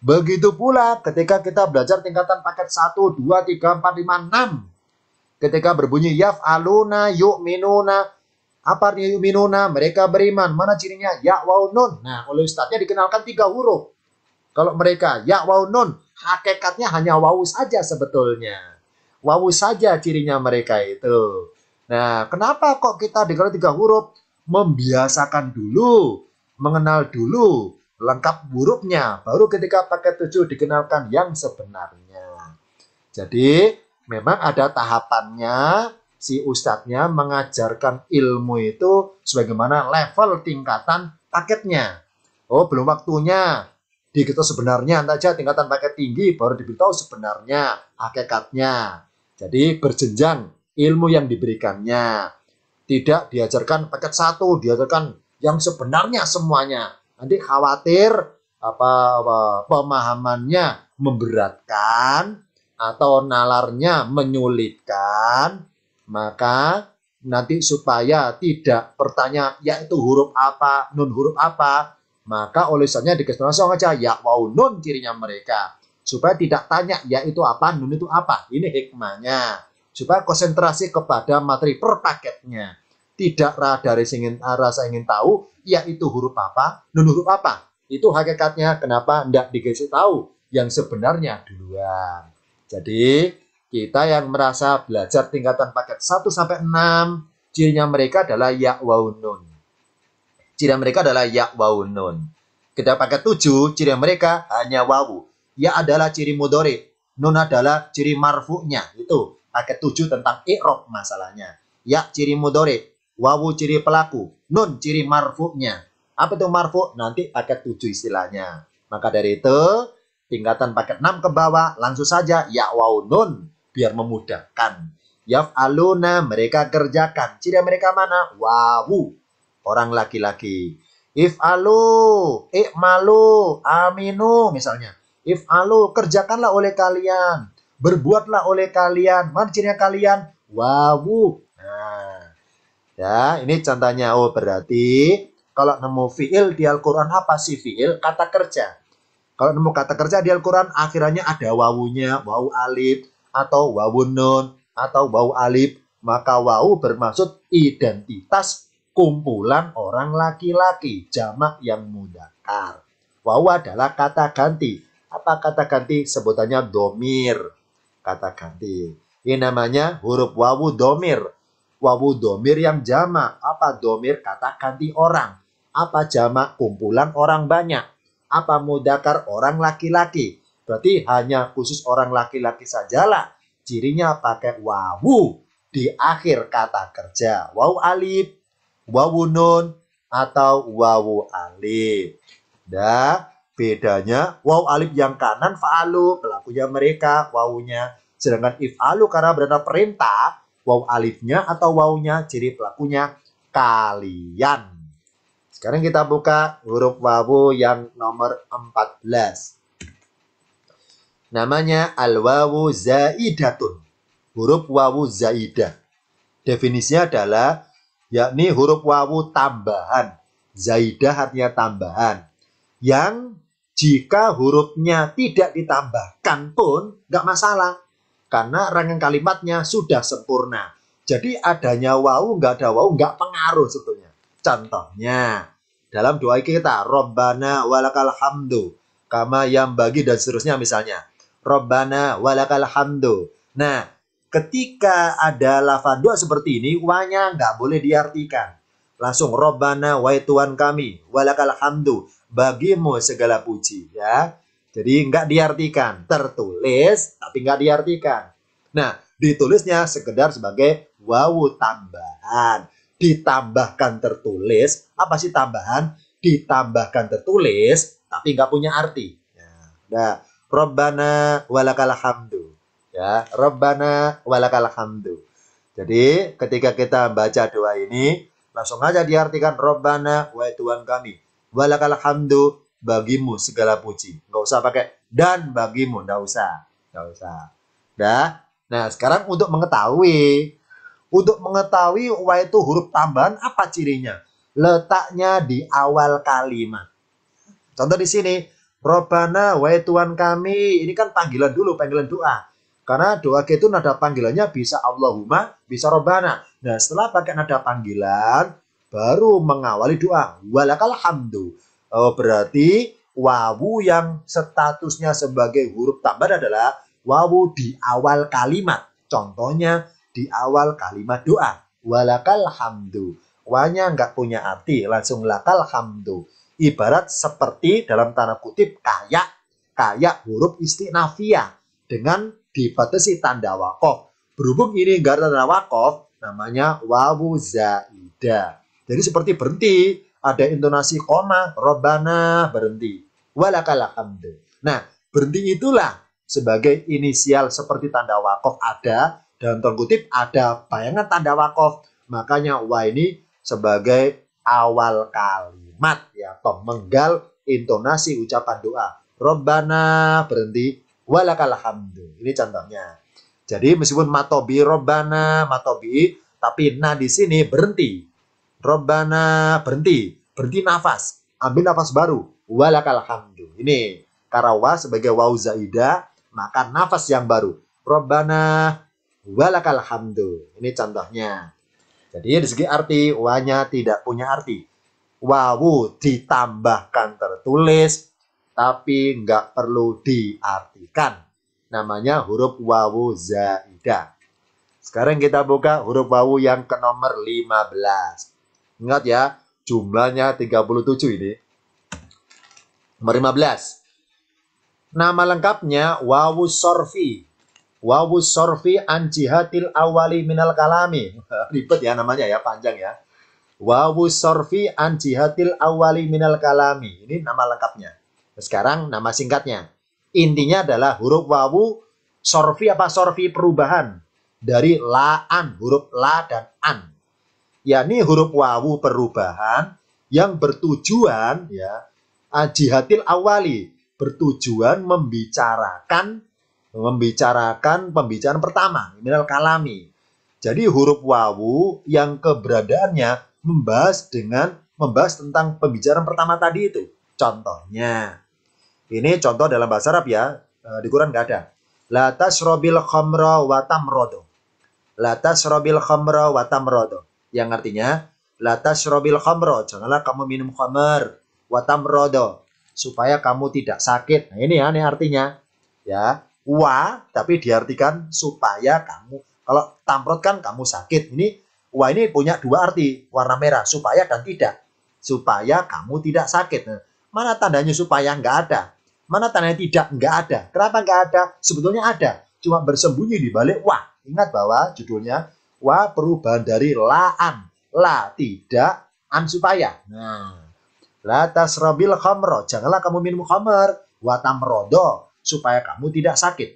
Begitu pula ketika kita belajar tingkatan paket 1, 2, 3, 4, 5, 6. Ketika berbunyi yaf aluna yuk minuna. Apa artinya yuk minuna? Mereka beriman. Mana cirinya? Ya waw nun. Nah, oleh sebabnya dikenalkan tiga huruf. Kalau mereka ya waw nun, hakikatnya hanya wawu saja sebetulnya. Wawu saja cirinya mereka itu. Nah, kenapa kok kita dikenal tiga huruf? Membiasakan dulu, mengenal dulu, lengkap buruknya Baru ketika paket 7 dikenalkan yang sebenarnya. Jadi memang ada tahapannya si ustadznya mengajarkan ilmu itu sebagaimana level tingkatan paketnya. Oh belum waktunya. Di kita sebenarnya anda aja tingkatan paket tinggi baru diberitahu sebenarnya hakikatnya. Jadi berjenjang ilmu yang diberikannya. Tidak diajarkan paket satu, diajarkan yang sebenarnya semuanya Nanti khawatir apa, apa pemahamannya memberatkan atau nalarnya menyulitkan, maka nanti supaya tidak bertanya yaitu huruf apa, nun huruf apa, maka olesannya dikasih langsung aja ya wow nun kirinya mereka supaya tidak tanya yaitu apa, nun itu apa. Ini hikmahnya. Supaya konsentrasi kepada materi per paketnya tidak dari ingin eh, rasa ingin tahu yaitu huruf apa nun huruf apa itu hakikatnya kenapa tidak dikasih tahu yang sebenarnya duluan jadi kita yang merasa belajar tingkatan paket 1 sampai 6 cirinya mereka adalah ya wau nun ciri mereka adalah ya wau nun kita paket 7 ciri mereka hanya wawu ya adalah ciri mudore nun adalah ciri marfu'nya itu paket 7 tentang i'rob masalahnya ya ciri mudore wawu ciri pelaku, nun ciri marfuknya. Apa itu marfuk? Nanti paket tujuh istilahnya. Maka dari itu, tingkatan paket 6 ke bawah, langsung saja ya wawu nun, biar memudahkan. Yaf aluna mereka kerjakan. Ciri mereka mana? Wawu. Orang laki-laki. If alu, malu, aminu misalnya. If alu, kerjakanlah oleh kalian. Berbuatlah oleh kalian. Mana cirinya kalian? Wawu. Nah, Ya, ini contohnya. Oh, berarti kalau nemu fiil di Al-Quran apa sih fiil? Kata kerja. Kalau nemu kata kerja di Al-Quran akhirnya ada wawunya, wawu alif, atau wawu nun, atau wawu alif. Maka wawu bermaksud identitas kumpulan orang laki-laki, jamak yang mudakar. Wawu adalah kata ganti. Apa kata ganti? Sebutannya domir. Kata ganti. Ini namanya huruf wawu domir Wawu domir yang jama Apa domir kata ganti orang? Apa jama kumpulan orang banyak? Apa mudakar orang laki-laki? Berarti hanya khusus orang laki-laki sajalah. Cirinya pakai wawu di akhir kata kerja. Wawu alif, wawu nun, atau wawu alif. dah bedanya wawu alif yang kanan fa'alu, pelakunya mereka, wawunya. Sedangkan if alu karena berada perintah, waw alifnya atau wawnya ciri pelakunya kalian. Sekarang kita buka huruf wawu yang nomor 14. Namanya al-wawu zaidatun. Huruf wawu zaidah. Definisinya adalah yakni huruf wawu tambahan. Zaidah artinya tambahan. Yang jika hurufnya tidak ditambahkan pun nggak masalah karena rangkaian kalimatnya sudah sempurna. Jadi adanya wau nggak ada wau nggak pengaruh sebetulnya. Contohnya dalam doa kita Robbana walakal hamdu kama yang bagi dan seterusnya misalnya Robbana walakal hamdu. Nah ketika ada lafaz doa seperti ini wanya nggak boleh diartikan. Langsung Robbana wa Tuhan kami walakal hamdu bagimu segala puji ya. Jadi nggak diartikan, tertulis tapi nggak diartikan. Nah, ditulisnya sekedar sebagai wawu tambahan. Ditambahkan tertulis, apa sih tambahan? Ditambahkan tertulis tapi nggak punya arti. Nah, Robbana walakal hamdu. Ya, Robbana walakal hamdu. Jadi ketika kita baca doa ini, langsung aja diartikan Robbana, wa Tuhan kami. Walakal hamdu, bagimu segala puji. Nggak usah pakai dan bagimu, nggak usah. Nggak usah. Dah. Nah, sekarang untuk mengetahui, untuk mengetahui wa itu huruf tambahan apa cirinya? Letaknya di awal kalimat. Contoh di sini, Robana, wahai Tuhan kami. Ini kan panggilan dulu, panggilan doa. Karena doa itu nada panggilannya bisa Allahumma, bisa Robana. Nah, setelah pakai nada panggilan, baru mengawali doa. Walakal hamdu Oh, berarti wawu yang statusnya sebagai huruf tambahan adalah wawu di awal kalimat. Contohnya di awal kalimat doa. Walakal hamdu. Wanya nggak punya arti, langsung lakal hamdu. Ibarat seperti dalam tanda kutip kayak kayak huruf istinafiyah dengan dibatasi tanda wakof. Berhubung ini nggak ada tanda wakof, namanya wawu zaidah Jadi seperti berhenti, ada intonasi koma, robana, berhenti. Walakal hamdu. Nah, berhenti itulah sebagai inisial seperti tanda wakof ada, dan terkutip ada bayangan tanda wakof. Makanya wa ini sebagai awal kalimat ya, pemenggal intonasi ucapan doa. Robana berhenti, walakal hamdu. Ini contohnya. Jadi meskipun matobi robana, matobi, tapi nah di sini berhenti Robbana berhenti, berhenti nafas, ambil nafas baru. Walakal hamdu. Ini karawa sebagai wau zaida, maka nafas yang baru. Robbana walakal hamdu. Ini contohnya. Jadi di segi arti wanya tidak punya arti. Wawu ditambahkan tertulis tapi nggak perlu diartikan. Namanya huruf wawu zaida. Sekarang kita buka huruf wawu yang ke nomor 15. Ingat ya, jumlahnya 37 ini. Nomor 15. Nama lengkapnya wawu sorfi. Wawu sorfi anjihatil awali minal kalami. Ribet ya namanya ya, panjang ya. Wawu sorfi anjihatil awali minal kalami. Ini nama lengkapnya. Sekarang nama singkatnya. Intinya adalah huruf wawu sorfi apa sorfi perubahan dari laan, huruf la dan an yakni huruf wawu perubahan yang bertujuan ya ajihatil awali bertujuan membicarakan membicarakan pembicaraan pertama minal kalami jadi huruf wawu yang keberadaannya membahas dengan membahas tentang pembicaraan pertama tadi itu contohnya ini contoh dalam bahasa Arab ya eh, di Quran nggak ada latas robil khomro watam rodo latas robil khomro watam rodo yang artinya latas robil khamro, janganlah kamu minum khamar, watam rodo, supaya kamu tidak sakit. Nah, ini ya, ini artinya. Ya, wa tapi diartikan supaya kamu kalau tamrot kan kamu sakit. Ini wa ini punya dua arti, warna merah, supaya dan tidak. Supaya kamu tidak sakit. Nah, mana tandanya supaya nggak ada? Mana tandanya tidak nggak ada? Kenapa nggak ada? Sebetulnya ada, cuma bersembunyi di balik wah. Ingat bahwa judulnya wa perubahan dari laan la tidak an supaya nah la tasrabil khomro janganlah kamu minum khamar wa tamrodo supaya kamu tidak sakit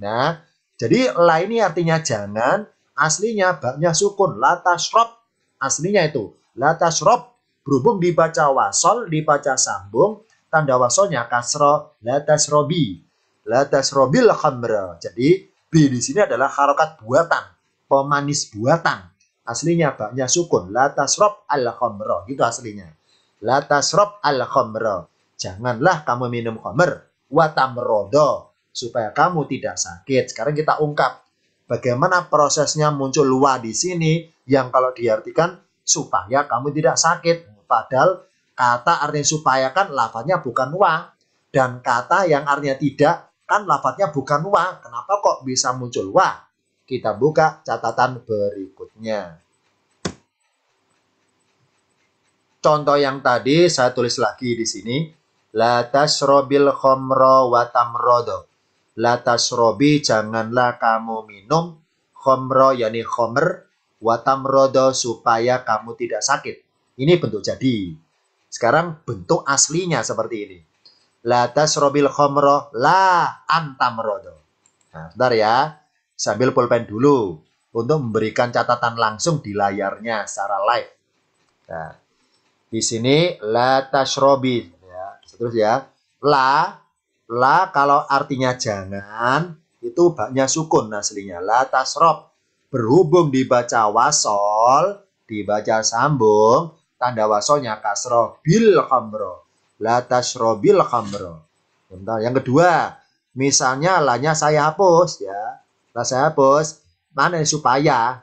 nah jadi la ini artinya jangan aslinya baknya sukun la tasrob aslinya itu la tasrob berhubung dibaca wasol dibaca sambung tanda wasolnya kasro la tasrobi la tasrobil khomro jadi b di sini adalah harokat buatan pemanis buatan. Aslinya baknya sukun. La tasrob al khomro. Itu aslinya. La tasrob al khomro. Janganlah kamu minum khomer. Watamrodo. Supaya kamu tidak sakit. Sekarang kita ungkap. Bagaimana prosesnya muncul wa di sini yang kalau diartikan supaya kamu tidak sakit. Padahal kata artinya supaya kan lafadznya bukan wa. Dan kata yang artinya tidak kan lafadznya bukan wa. Kenapa kok bisa muncul wa? Kita buka catatan berikutnya. Contoh yang tadi saya tulis lagi di sini. Latas tasrobil khomro wa tamrodo. La tasrobi janganlah kamu minum khomro yani khomer wa tamrodo supaya kamu tidak sakit. Ini bentuk jadi. Sekarang bentuk aslinya seperti ini. Latas tasrobil khomro la antamrodo. Nah, ya sambil pulpen dulu untuk memberikan catatan langsung di layarnya secara live. Nah, di sini la tashrobi ya. Seterusnya la la kalau artinya jangan itu baknya sukun aslinya la tashrob berhubung dibaca wasol dibaca sambung tanda wasolnya kasro bil khamro la tashrobil khamro yang kedua misalnya lanya saya hapus ya rasa saya bos, mana supaya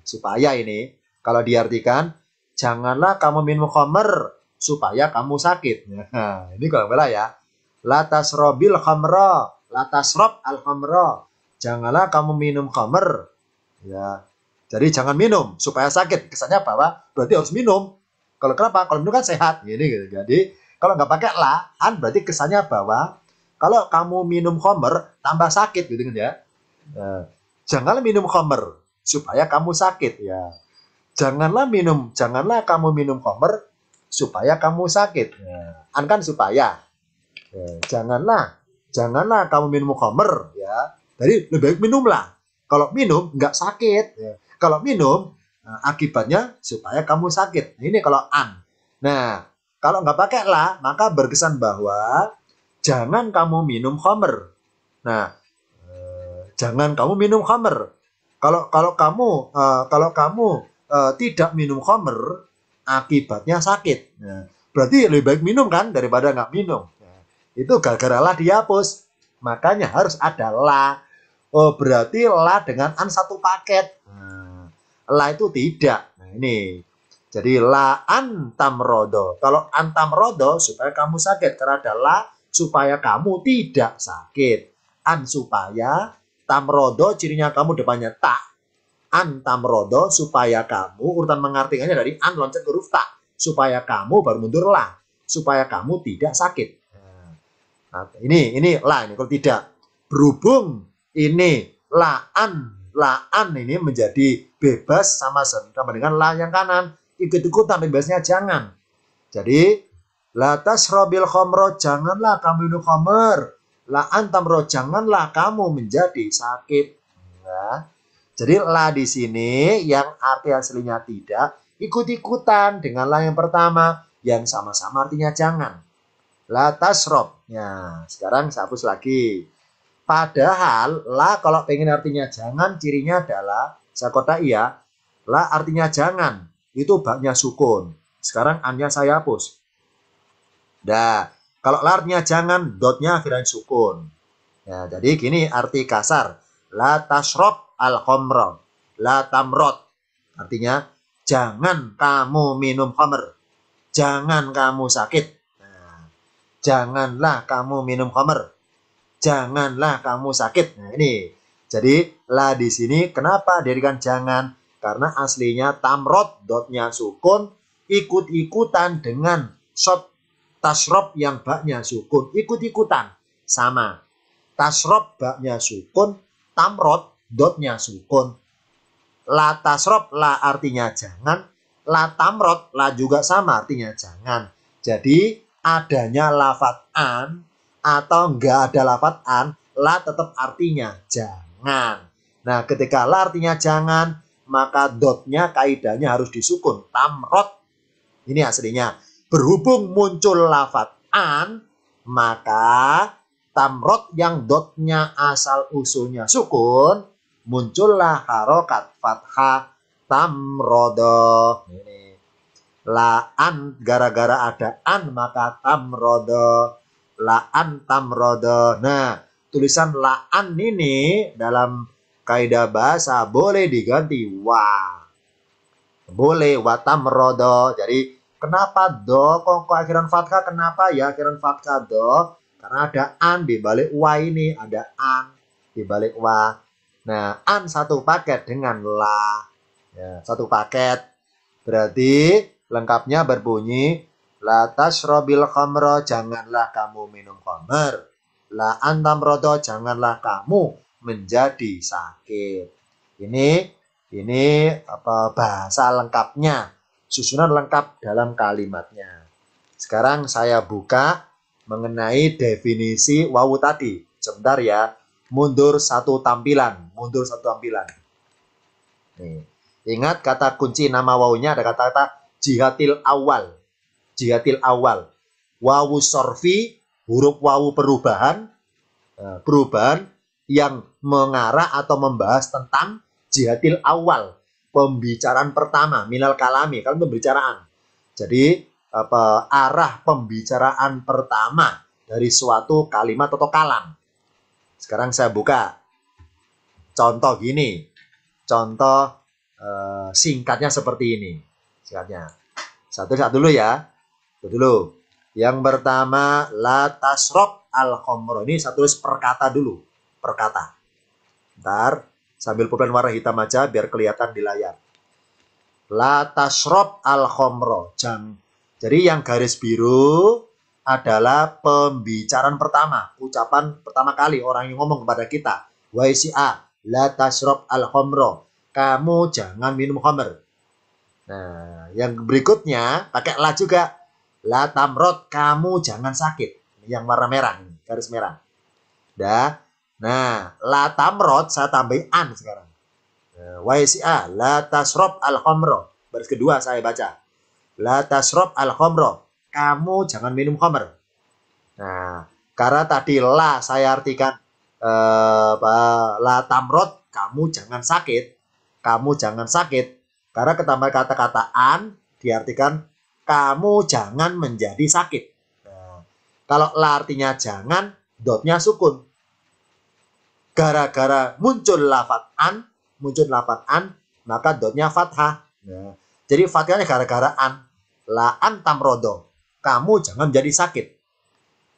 supaya ini kalau diartikan janganlah kamu minum khamr supaya kamu sakit. Nah, ini kalau bela ya. Latas robil khamra, latas rob al khamra. Janganlah kamu minum khamr. Ya. Jadi jangan minum supaya sakit. Kesannya bahwa berarti harus minum. Kalau kenapa? Kalau minum kan sehat. ini gitu. Jadi kalau nggak pakai lah, an berarti kesannya bahwa kalau kamu minum homer tambah sakit gitu kan ya Ya. Jangan minum khamer supaya kamu sakit ya. Janganlah minum, janganlah kamu minum khamr supaya kamu sakit. Ya. An kan supaya. Ya. Janganlah, janganlah kamu minum khamer ya. Jadi lebih baik minumlah. Kalau minum nggak sakit. Ya. Kalau minum eh, akibatnya supaya kamu sakit. Nah, ini kalau an. Nah, kalau nggak pakai lah, maka berkesan bahwa jangan kamu minum khamer Nah, jangan kamu minum khamer. Kalau kalau kamu uh, kalau kamu uh, tidak minum khamer, akibatnya sakit. Ya. berarti lebih baik minum kan daripada nggak minum. Ya. itu gara-gara lah dihapus. Makanya harus ada la. Oh, berarti lah dengan an satu paket. Nah, la itu tidak. Nah, ini. Jadi la antam rodo. Kalau antam rodo supaya kamu sakit karena ada la supaya kamu tidak sakit. An supaya tamrodo cirinya kamu depannya ta an tamrodo supaya kamu urutan mengartikannya dari an loncat huruf ta supaya kamu baru mundur la supaya kamu tidak sakit nah, nah, ini ini la ini kalau tidak berhubung ini an laan an ini menjadi bebas sama sama dengan la yang kanan ikut-ikutan bebasnya jangan jadi latas robil khomro janganlah kamu minum khomer La antam roh, janganlah kamu menjadi sakit. Ya. Jadi la di sini yang arti aslinya tidak ikut-ikutan dengan la yang pertama yang sama-sama artinya jangan. La tasrob. Ya, sekarang saya hapus lagi. Padahal la kalau pengen artinya jangan cirinya adalah saya kota iya. La artinya jangan. Itu baknya sukun. Sekarang annya saya hapus. Dah, kalau larnya jangan, dotnya akhirnya sukun. Ya, jadi gini arti kasar. La tashrob al khomro. La tamrot. Artinya, jangan kamu minum khomer. Jangan kamu sakit. Nah, janganlah kamu minum khomer. Janganlah kamu sakit. Nah, ini. Jadi, la di sini kenapa dirikan jangan? Karena aslinya tamrot, dotnya sukun, ikut-ikutan dengan sob Tasrob yang baknya sukun ikut-ikutan. Sama. Tasrob baknya sukun, tamrot dotnya sukun. La tasrob la artinya jangan, la tamrot la juga sama artinya jangan. Jadi adanya lafat an atau enggak ada lafat an, la tetap artinya jangan. Nah, ketika la artinya jangan, maka dotnya kaidahnya harus disukun, tamrot. Ini aslinya berhubung muncul lafat an, maka tamrot yang dotnya asal usulnya sukun, muncullah harokat fathah tamrodo. Ini. La an, gara-gara ada an, maka tamrodo. La an tamrodo. Nah, tulisan la an ini dalam kaidah bahasa boleh diganti wa. Boleh wa tamrodo. Jadi, Kenapa dok? Kok, kok akhiran fatka Kenapa ya akhiran fatka dok? Karena ada an di balik wa ini, ada an di balik wa. Nah, an satu paket dengan la. Ya, satu paket. Berarti lengkapnya berbunyi la tasrobil khamra janganlah kamu minum khamr. La antam rodo janganlah kamu menjadi sakit. Ini ini apa bahasa lengkapnya susunan lengkap dalam kalimatnya. Sekarang saya buka mengenai definisi wawu tadi. Sebentar ya, mundur satu tampilan, mundur satu tampilan. Nih. Ingat kata kunci nama wawunya ada kata-kata jihatil awal. Jihatil awal. Wawu sorfi, huruf wawu perubahan, eh, perubahan yang mengarah atau membahas tentang jihatil awal pembicaraan pertama minal kalami kalau pembicaraan jadi apa, arah pembicaraan pertama dari suatu kalimat atau kalam sekarang saya buka contoh gini contoh eh, singkatnya seperti ini singkatnya satu satu dulu ya satu dulu yang pertama la tasrob al khomro ini satu tulis perkata dulu perkata ntar Sambil pulpen warna hitam aja biar kelihatan di layar. La tasrob al khomro. Jadi yang garis biru adalah pembicaraan pertama, ucapan pertama kali orang yang ngomong kepada kita. Waisi'a, la tasrob al khomro. Kamu jangan minum khomer. Nah, yang berikutnya pakai la juga. La tamrot, kamu jangan sakit. Yang warna merah, garis merah. Dah. Nah, la tamrod saya tambahin an sekarang. yca eh, la tasrob al khomro. Baris kedua saya baca. La tasrob al khomro. Kamu jangan minum khomer. Nah, karena tadi la saya artikan eh, la tamrod, kamu jangan sakit. Kamu jangan sakit. Karena ketambah kata-kata an diartikan kamu jangan menjadi sakit. Nah, kalau la artinya jangan, dotnya sukun gara-gara muncul lafat an, muncul lafat an, maka dotnya fathah. Ya. Jadi fathahnya gara-gara an. La an tamrodo. Kamu jangan jadi sakit.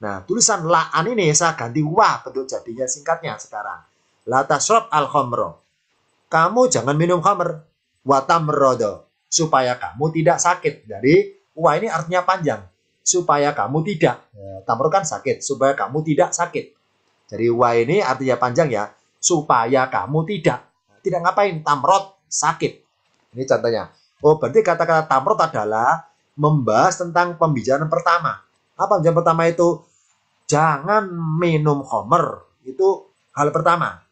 Nah, tulisan la an ini saya ganti wa bentuk jadinya singkatnya sekarang. La tasrob al khomro. Kamu jangan minum khamr. Wa tamrodo. Supaya kamu tidak sakit. Jadi, wa ini artinya panjang. Supaya kamu tidak. Ya, tamro kan sakit. Supaya kamu tidak sakit. Jadi wa ini artinya panjang ya, supaya kamu tidak tidak ngapain tamrot sakit. Ini contohnya. Oh, berarti kata-kata tamrot adalah membahas tentang pembicaraan pertama. Apa pembicaraan pertama itu? Jangan minum homer. Itu hal pertama.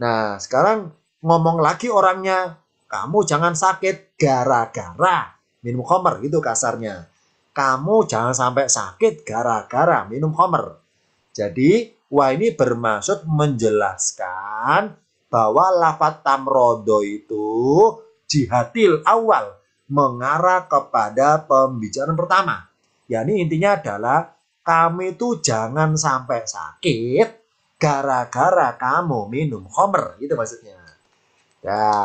Nah, sekarang ngomong lagi orangnya, kamu jangan sakit gara-gara minum homer Itu kasarnya. Kamu jangan sampai sakit gara-gara minum homer. Jadi, Wah ini bermaksud menjelaskan bahwa lafat tamrodo itu jihatil awal mengarah kepada pembicaraan pertama. Yani intinya adalah kami itu jangan sampai sakit gara-gara kamu minum homer gitu maksudnya. Ya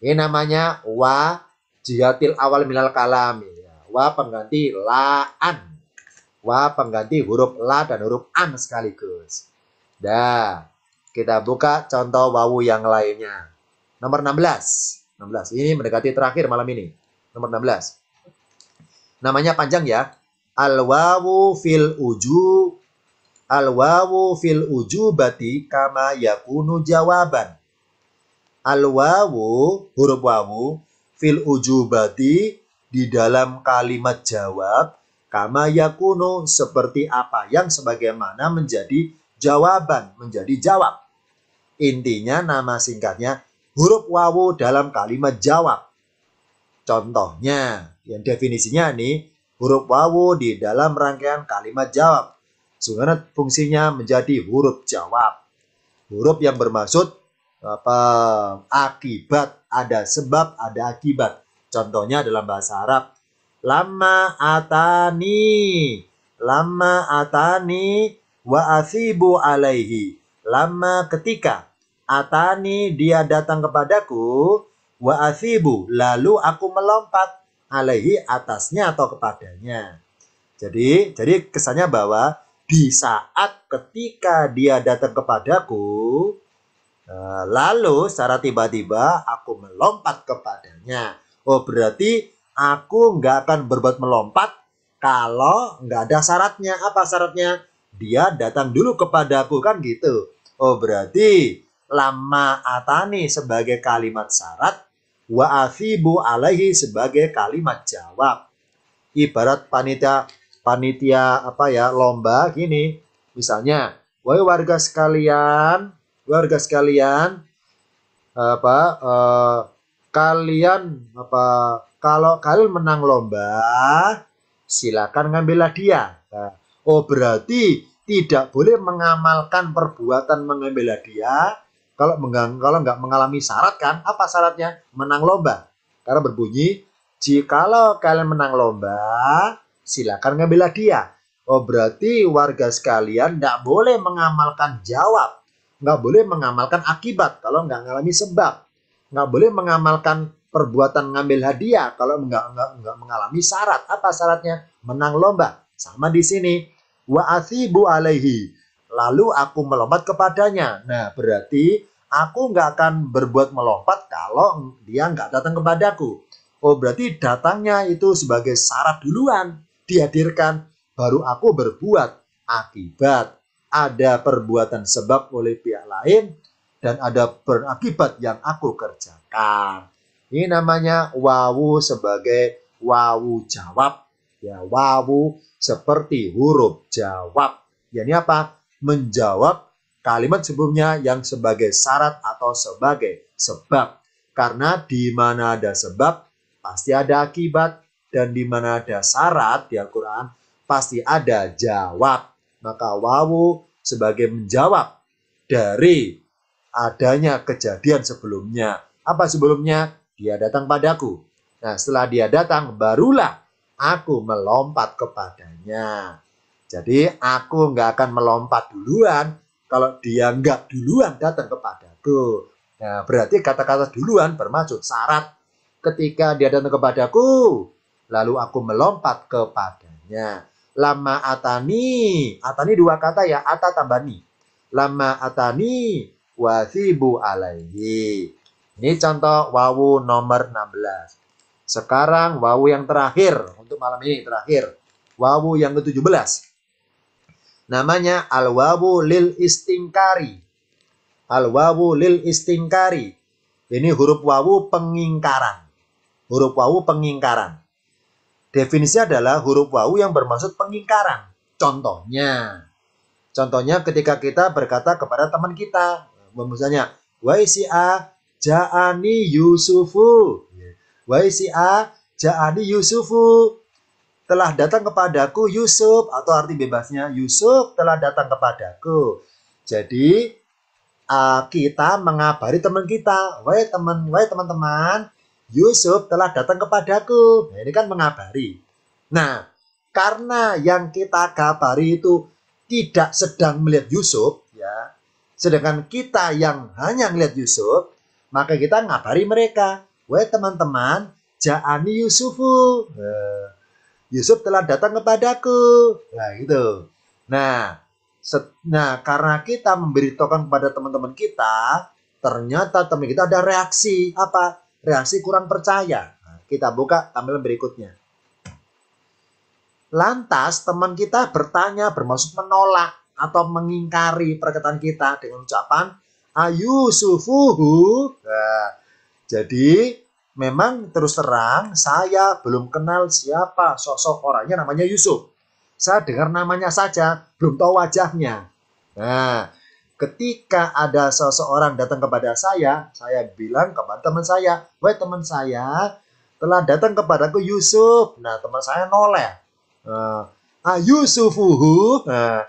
ini namanya wa jihatil awal milal kalami. Wa pengganti laan wa pengganti huruf la dan huruf an sekaligus. Dah, kita buka contoh wawu yang lainnya. Nomor 16. 16. Ini mendekati terakhir malam ini. Nomor 16. Namanya panjang ya. Al-wawu fil uju Al-wawu fil bati kama yakunu jawaban. Al-wawu, huruf wawu, fil uju bati di dalam kalimat jawab Kama yakuno seperti apa yang sebagaimana menjadi jawaban, menjadi jawab. Intinya nama singkatnya huruf wawu dalam kalimat jawab. Contohnya, yang definisinya nih, huruf wawu di dalam rangkaian kalimat jawab. Sebenarnya fungsinya menjadi huruf jawab. Huruf yang bermaksud apa akibat, ada sebab, ada akibat. Contohnya dalam bahasa Arab, lama atani lama atani wa asibu alaihi lama ketika atani dia datang kepadaku wa asibu lalu aku melompat alaihi atasnya atau kepadanya jadi jadi kesannya bahwa di saat ketika dia datang kepadaku eh, lalu secara tiba-tiba aku melompat kepadanya oh berarti aku nggak akan berbuat melompat kalau nggak ada syaratnya. Apa syaratnya? Dia datang dulu kepadaku kan gitu. Oh berarti lama atani sebagai kalimat syarat, wa afibu alaihi sebagai kalimat jawab. Ibarat panitia panitia apa ya lomba gini, misalnya, wahai warga sekalian, warga sekalian, apa uh, kalian apa kalau kalian menang lomba, silakan ngambil hadiah. Nah, oh berarti tidak boleh mengamalkan perbuatan mengambil hadiah kalau menggang, kalau nggak mengalami syarat kan apa syaratnya menang lomba karena berbunyi jikalau kalian menang lomba silakan ngambil hadiah oh berarti warga sekalian nggak boleh mengamalkan jawab nggak boleh mengamalkan akibat kalau nggak mengalami sebab nggak boleh mengamalkan perbuatan ngambil hadiah kalau enggak, enggak, enggak mengalami syarat. Apa syaratnya? Menang lomba. Sama di sini. Wa athibu alaihi. Lalu aku melompat kepadanya. Nah, berarti aku enggak akan berbuat melompat kalau dia enggak datang kepadaku. Oh, berarti datangnya itu sebagai syarat duluan. Dihadirkan. Baru aku berbuat. Akibat ada perbuatan sebab oleh pihak lain dan ada berakibat yang aku kerjakan. Ini namanya wawu sebagai wawu jawab. Ya, wawu seperti huruf jawab. Ya, ini apa? Menjawab kalimat sebelumnya yang sebagai syarat atau sebagai sebab. Karena di mana ada sebab, pasti ada akibat. Dan di mana ada syarat di Al-Quran, pasti ada jawab. Maka wawu sebagai menjawab dari adanya kejadian sebelumnya. Apa sebelumnya? Dia datang padaku. Nah, setelah dia datang, barulah aku melompat kepadanya. Jadi aku nggak akan melompat duluan kalau dia nggak duluan datang kepadaku. Nah, berarti kata-kata duluan bermaksud syarat ketika dia datang kepadaku, lalu aku melompat kepadanya. Lama atani, atani dua kata ya, ata tambah ni. Lama atani wasibu alaihi. Ini contoh wawu nomor 16. Sekarang wawu yang terakhir untuk malam ini terakhir. Wawu yang ke-17. Namanya al-wawu lil istingkari. Al-wawu lil istingkari. Ini huruf wawu pengingkaran. Huruf wawu pengingkaran. Definisi adalah huruf wawu yang bermaksud pengingkaran. Contohnya, contohnya ketika kita berkata kepada teman kita, misalnya, Wai si A, Ja'ani Yusufu. Ya. wa si Ja'ani Yusufu. Telah datang kepadaku Yusuf. Atau arti bebasnya Yusuf telah datang kepadaku. Jadi kita mengabari teman kita. Wahai teman, wahai teman-teman. Yusuf telah datang kepadaku. Nah, ini kan mengabari. Nah, karena yang kita kabari itu tidak sedang melihat Yusuf, ya, sedangkan kita yang hanya melihat Yusuf, maka kita ngabari mereka, Wah teman-teman, Ja'ani Yusufu." Eh, Yusuf telah datang kepadaku. Nah, gitu. Nah, set, nah karena kita memberitahukan kepada teman-teman kita, ternyata teman kita ada reaksi apa? Reaksi kurang percaya. Nah, kita buka tampilan berikutnya. Lantas teman kita bertanya bermaksud menolak atau mengingkari perkataan kita dengan ucapan sufuhu Nah, jadi memang terus terang saya belum kenal siapa sosok orangnya namanya Yusuf. Saya dengar namanya saja, belum tahu wajahnya. Nah, ketika ada seseorang datang kepada saya, saya bilang kepada teman saya, "Wah, teman saya telah datang kepadaku Yusuf." Nah, teman saya noleh. Nah, ayu sufuhu Nah,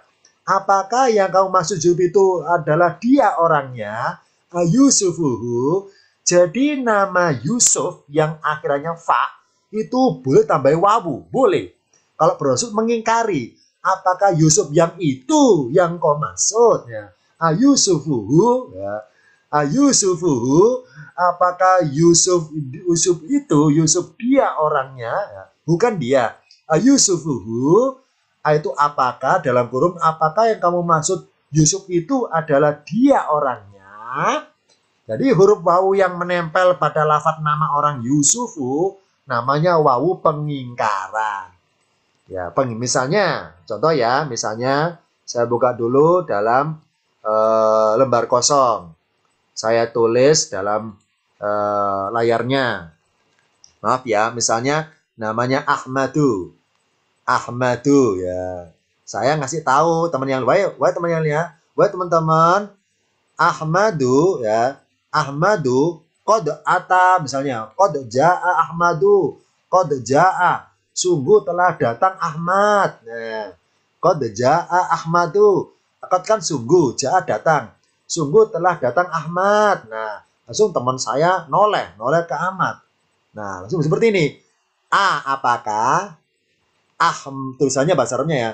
apakah yang kamu maksud Yusuf itu adalah dia orangnya, eh, Yusufuhu, jadi nama Yusuf yang akhirnya fa itu boleh tambah wawu, boleh. Kalau bermaksud mengingkari, apakah Yusuf yang itu yang kau maksud? Ya. Ayusufuhu, eh, ya. Ayusufuhu, eh, apakah Yusuf Yusuf itu Yusuf dia orangnya? Ya. Bukan dia. Ayusufuhu, itu apakah dalam kurung apakah yang kamu maksud Yusuf itu adalah dia orangnya. Jadi huruf wawu yang menempel pada lafat nama orang Yusufu namanya wawu pengingkaran. Ya, peng, misalnya contoh ya, misalnya saya buka dulu dalam e, lembar kosong. Saya tulis dalam e, layarnya. Maaf ya, misalnya namanya Ahmadu. Ahmadu ya. Saya ngasih tahu teman yang baik, wahai teman yang ya, wahai teman-teman Ahmadu ya, Ahmadu qad ata misalnya, qad jaa Ahmadu, qad jaa sungguh telah datang Ahmad. Nah, qad jaa Ahmadu. Qad kan sungguh, jaa datang. Sungguh telah datang Ahmad. Nah, langsung teman saya noleh, noleh ke Ahmad. Nah, langsung seperti ini. A apakah Ahm tulisannya bahasa Arabnya ya.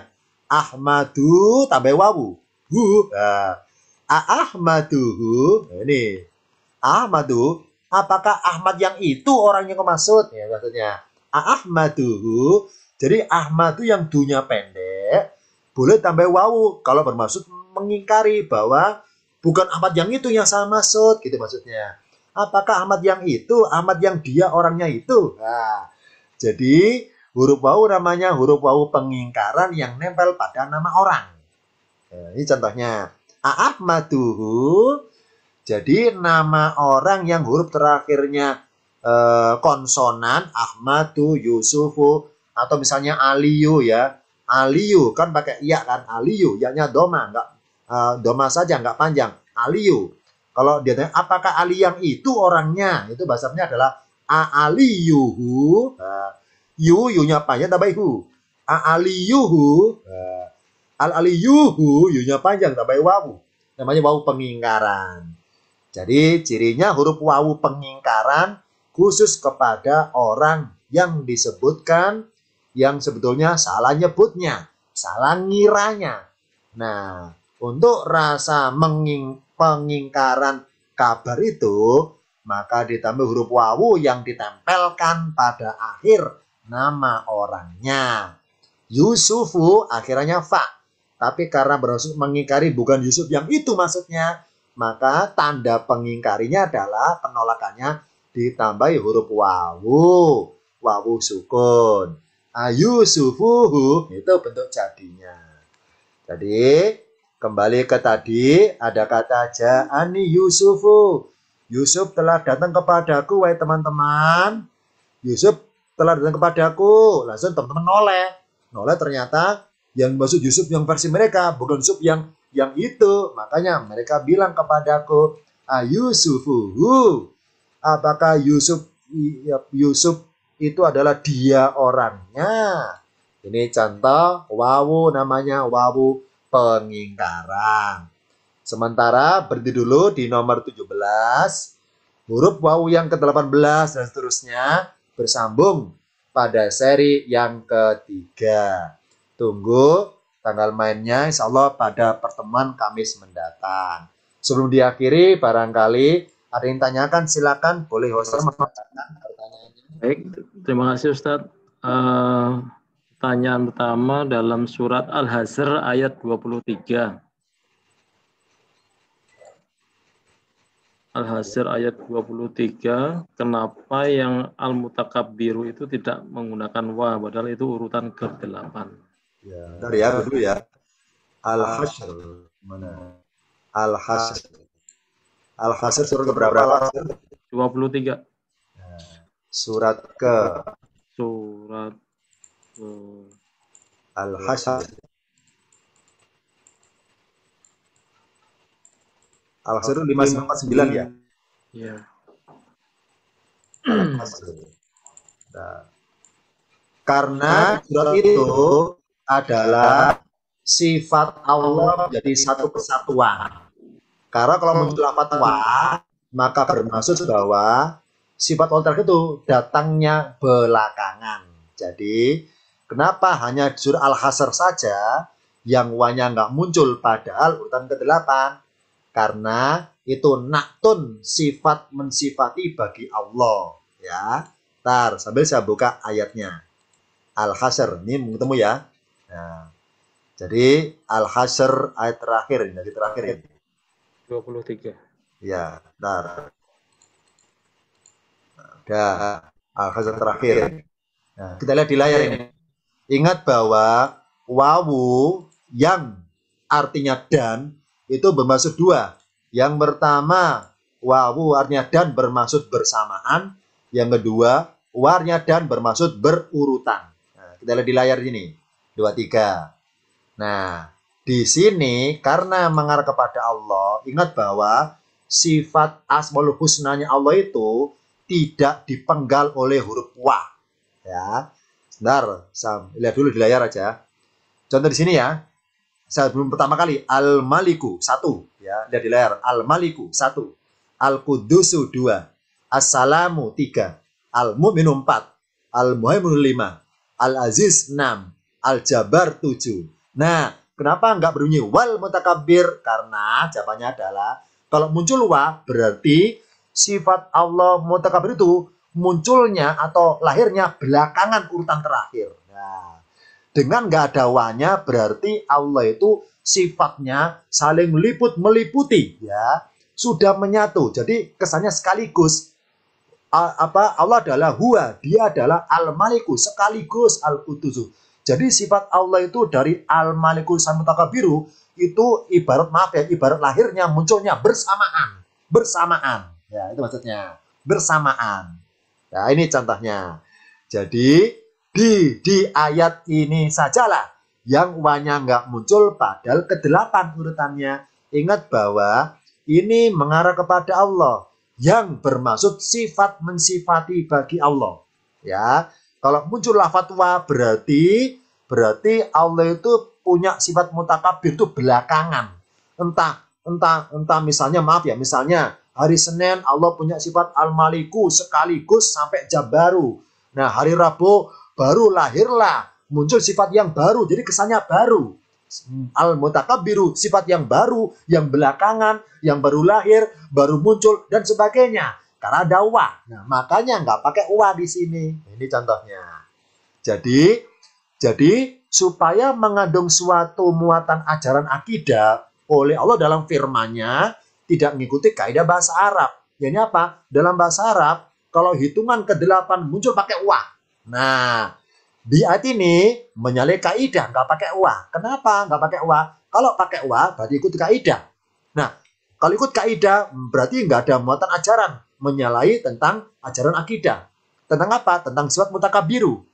Ahmadu tambah wawu. Hu. Nah, Ahmaduhu. Nah, ini. Ahmadu. Apakah Ahmad yang itu orang yang maksud? Ya, maksudnya. Ahmaduhu. Jadi Ahmadu yang dunia pendek. Boleh tambah wawu. Kalau bermaksud mengingkari bahwa bukan Ahmad yang itu yang saya maksud. Gitu maksudnya. Apakah Ahmad yang itu? Ahmad yang dia orangnya itu. Nah, jadi Huruf wau namanya huruf wau pengingkaran yang nempel pada nama orang. Nah, ini contohnya. maduhu. Jadi nama orang yang huruf terakhirnya eh, konsonan Ahmadu, Yusufu atau misalnya Aliyu ya. Aliyu kan pakai iya kan Aliyu, yaknya doma nggak eh, doma saja nggak panjang. Aliyu. Kalau dia tanya apakah Ali yang itu orangnya? Itu bahasanya adalah Aaliyuhu. Eh, yu yu yunya panjang ya? tambah hu a ali hu, eh. al yu yunya panjang tambah wawu namanya wawu pengingkaran jadi cirinya huruf wawu pengingkaran khusus kepada orang yang disebutkan yang sebetulnya salah nyebutnya salah ngiranya nah untuk rasa menging pengingkaran kabar itu maka ditambah huruf wawu yang ditempelkan pada akhir nama orangnya. Yusufu akhirnya fa. Tapi karena bermaksud mengingkari bukan Yusuf yang itu maksudnya, maka tanda pengingkarinya adalah penolakannya ditambahi huruf wawu, wawu sukun. Ayusufuhu ah, itu bentuk jadinya. Jadi kembali ke tadi ada kata jaani Yusufu. Yusuf telah datang kepadaku, wahai teman-teman. Yusuf telah datang kepadaku. Langsung teman-teman noleh. Noleh ternyata yang masuk Yusuf yang versi mereka, bukan Yusuf yang yang itu. Makanya mereka bilang kepadaku, Ayusufuhu. Apakah Yusuf ya, Yusuf itu adalah dia orangnya? Ini contoh wawu namanya wawu pengingkaran. Sementara berhenti dulu di nomor 17, huruf wawu yang ke-18 dan seterusnya bersambung pada seri yang ketiga. Tunggu tanggal mainnya insya Allah pada pertemuan Kamis mendatang. Sebelum diakhiri, barangkali ada yang tanyakan, silakan boleh host pertanyaannya. Baik, terima kasih Ustadz. Uh, eh, pertanyaan pertama dalam surat Al-Hazr ayat 23. Al-Hasir ayat 23, kenapa yang Al-Mutakabbiru itu tidak menggunakan wa, padahal itu urutan ke-8. Ya. Bentar ya, dulu ya. al hasir Mana? al hasir al hasir surat ke berapa? 23. Ya, surat ke? Surat ke... al hasir Al Hasr 549 ya. Iya. Nah. karena nah, surat itu adalah sifat Allah jadi satu kesatuan. Karena kalau hmm. muncul fatwa, maka bermaksud bahwa sifat Allah itu datangnya belakangan. Jadi, kenapa hanya surat al-hasr saja yang wanya nggak muncul padahal urutan ke-8? karena itu naktun sifat mensifati bagi Allah ya. Tar sambil saya buka ayatnya. al hasr ini ketemu ya. Nah, jadi al hasr ayat terakhir ini, ayat terakhir ini. 23. Ya, tar Ada al hasr terakhir. Nah, kita lihat di layar ini. Ingat bahwa wawu yang artinya dan itu bermaksud dua. Yang pertama, wawu artinya dan bermaksud bersamaan. Yang kedua, warnya dan bermaksud berurutan. Nah, kita lihat di layar ini. Dua, tiga. Nah, di sini karena mengarah kepada Allah, ingat bahwa sifat asmaul husnanya Allah itu tidak dipenggal oleh huruf wa. Ya. Sebentar, Sam, lihat dulu di layar aja. Contoh di sini ya. Saya belum pertama kali al maliku satu ya lihat di layar al maliku satu al kudusu dua assalamu tiga al muminu empat al muhaimun lima al aziz enam al jabar tujuh nah kenapa nggak berbunyi wal mutakabir karena jawabannya adalah kalau muncul wa berarti sifat Allah mutakabir itu munculnya atau lahirnya belakangan urutan terakhir nah dengan nggak ada wanya berarti Allah itu sifatnya saling liput meliputi ya sudah menyatu jadi kesannya sekaligus apa Allah adalah huwa dia adalah al maliku sekaligus al kutuzu jadi sifat Allah itu dari al maliku biru itu ibarat maaf ya ibarat lahirnya munculnya bersamaan bersamaan ya itu maksudnya bersamaan ya ini contohnya jadi di di ayat ini sajalah yang wanya nggak muncul padahal kedelapan urutannya. Ingat bahwa ini mengarah kepada Allah yang bermaksud sifat mensifati bagi Allah. Ya, kalau muncul fatwa berarti berarti Allah itu punya sifat mutakabir itu belakangan. Entah entah entah misalnya maaf ya, misalnya hari Senin Allah punya sifat al-maliku sekaligus sampai jam baru. Nah, hari Rabu baru lahirlah muncul sifat yang baru. Jadi kesannya baru. Hmm. Al mutakabiru sifat yang baru, yang belakangan, yang baru lahir, baru muncul dan sebagainya. Karena ada wa. Nah, makanya nggak pakai wa di sini. Ini contohnya. Jadi, jadi supaya mengandung suatu muatan ajaran akidah oleh Allah dalam firman-Nya tidak mengikuti kaidah bahasa Arab. Jadi apa? Dalam bahasa Arab, kalau hitungan ke-8 muncul pakai wa. Nah, biat ini menyalahi kaidah, nggak pakai uang Kenapa nggak pakai uang Kalau pakai uang berarti ikut kaidah. Nah, kalau ikut kaidah berarti nggak ada muatan ajaran menyalahi tentang ajaran akidah. Tentang apa? Tentang sifat mutakabiru.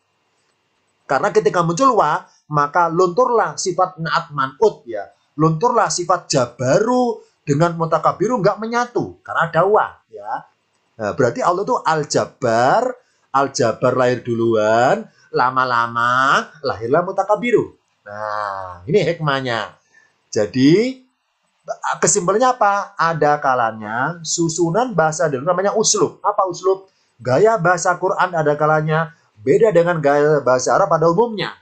Karena ketika muncul wa, maka lunturlah sifat naat manut ya. Lunturlah sifat jabaru dengan mutakabiru nggak menyatu karena ada wa ya. Nah, berarti Allah itu al-jabar aljabar lahir duluan, lama-lama lahirlah mutakabiru. Nah, ini hikmahnya. Jadi kesimpulannya apa? Ada kalanya susunan bahasa dulu namanya uslub. Apa uslub? Gaya bahasa Quran ada kalanya beda dengan gaya bahasa Arab pada umumnya.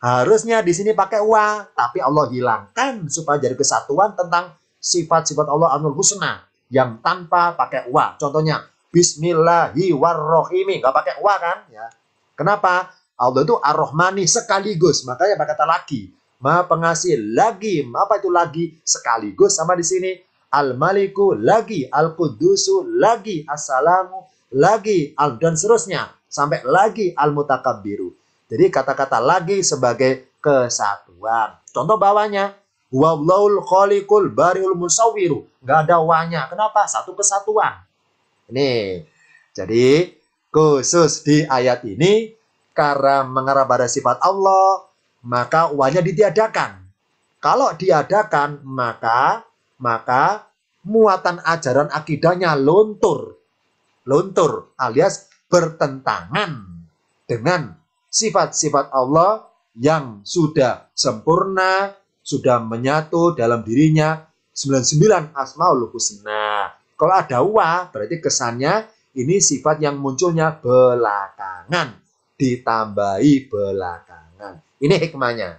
Harusnya di sini pakai wa, tapi Allah hilangkan supaya jadi kesatuan tentang sifat-sifat Allah Anul Husna yang tanpa pakai wa. Contohnya Bismillahirrahmanirrahim. Enggak pakai wa kan? Ya. Kenapa? Allah itu ar-Rahmani sekaligus. Makanya pakai kata lagi. ma pengasih lagi. Apa itu lagi? Sekaligus sama di sini. Al-Maliku lagi. Al-Qudusu lagi. Assalamu lagi. Al dan seterusnya. Sampai lagi Al-Mutakabbiru. Jadi kata-kata lagi sebagai kesatuan. Contoh bawahnya. Wallaul khaliqul bariul musawiru Enggak ada wanya. Kenapa? Satu kesatuan. Ini. Jadi khusus di ayat ini karena mengarah pada sifat Allah maka uangnya ditiadakan. Kalau diadakan maka maka muatan ajaran akidahnya luntur. Luntur alias bertentangan dengan sifat-sifat Allah yang sudah sempurna, sudah menyatu dalam dirinya 99 asmaul husna. Kalau ada wa, berarti kesannya ini sifat yang munculnya belakangan, ditambahi belakangan. Ini hikmahnya.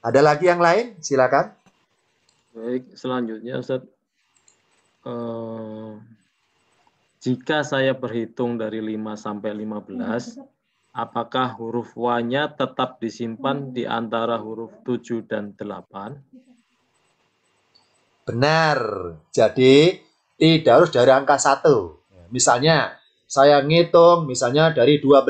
Ada lagi yang lain? Silakan. Baik, selanjutnya Ustaz. Uh, jika saya berhitung dari 5 sampai 15, apakah huruf wanya nya tetap disimpan di antara huruf 7 dan 8? Benar. Jadi tidak harus dari angka 1. Ya, misalnya, saya ngitung misalnya dari 12.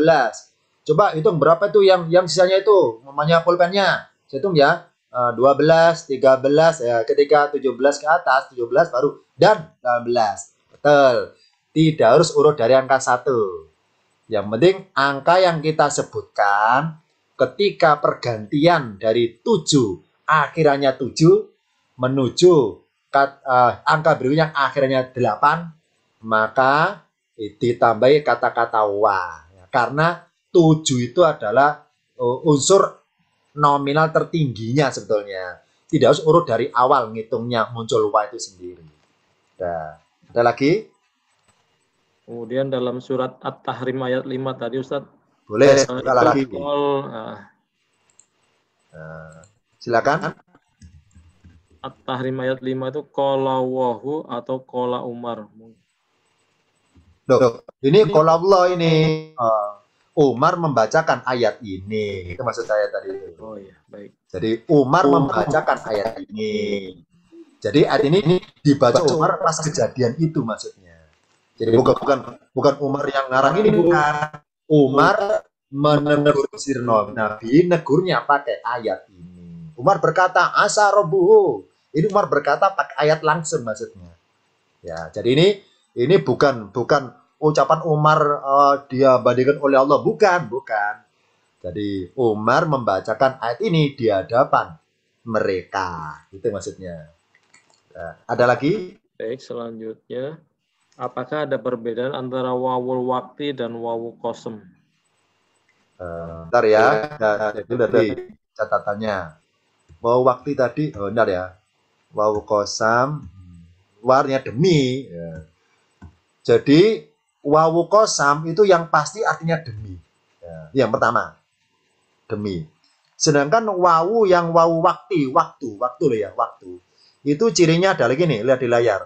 Coba hitung berapa tuh yang yang sisanya itu, namanya pulpennya. Saya hitung ya, 12, eh, 13, ya, ketika 17 ke atas, 17 baru, dan 18. Betul. Tidak harus urut dari angka 1. Yang penting angka yang kita sebutkan ketika pergantian dari 7, akhirnya 7, menuju kat, uh, angka berikutnya akhirnya 8 maka ditambahi kata-kata wa ya, karena 7 itu adalah uh, unsur nominal tertingginya sebetulnya tidak harus urut dari awal ngitungnya muncul wa itu sendiri nah, ada lagi kemudian dalam surat at-tahrim ayat 5 tadi Ustaz boleh uh, lagi. Ah. Nah, silakan At-Tahrim ayat 5 itu kola wahu atau kola Umar. Loh, ini kola Allah ini. Uh, Umar membacakan ayat ini. Itu maksud saya tadi. Itu. Oh iya, baik. Jadi Umar, Umar membacakan ayat ini. Jadi ayat ini, ini dibaca Umar pas kejadian itu maksudnya. Jadi bukan bukan bukan Umar yang ngarang ini bukan. Umar menegur Sirno Nabi negurnya pakai ayat ini. Umar berkata, "Asa robuhu ini Umar berkata pakai ayat langsung maksudnya. Ya, jadi ini ini bukan bukan ucapan Umar uh, eh, dia bandingkan oleh Allah, bukan, bukan. Jadi Umar membacakan ayat ini di hadapan mereka. Itu maksudnya. Nah, ada lagi? Baik, selanjutnya. Apakah ada perbedaan antara wawul wakti dan wawul kosem? Uh, bentar ya, ya. Nah, itu dari catatannya. Wawul wakti tadi, oh, bentar ya. Wawu kosam warnya demi ya. jadi wawu kosam itu yang pasti artinya demi ya. Iya, yang pertama demi sedangkan wawu yang wawu wakti waktu waktu loh ya waktu itu cirinya adalah gini lihat di layar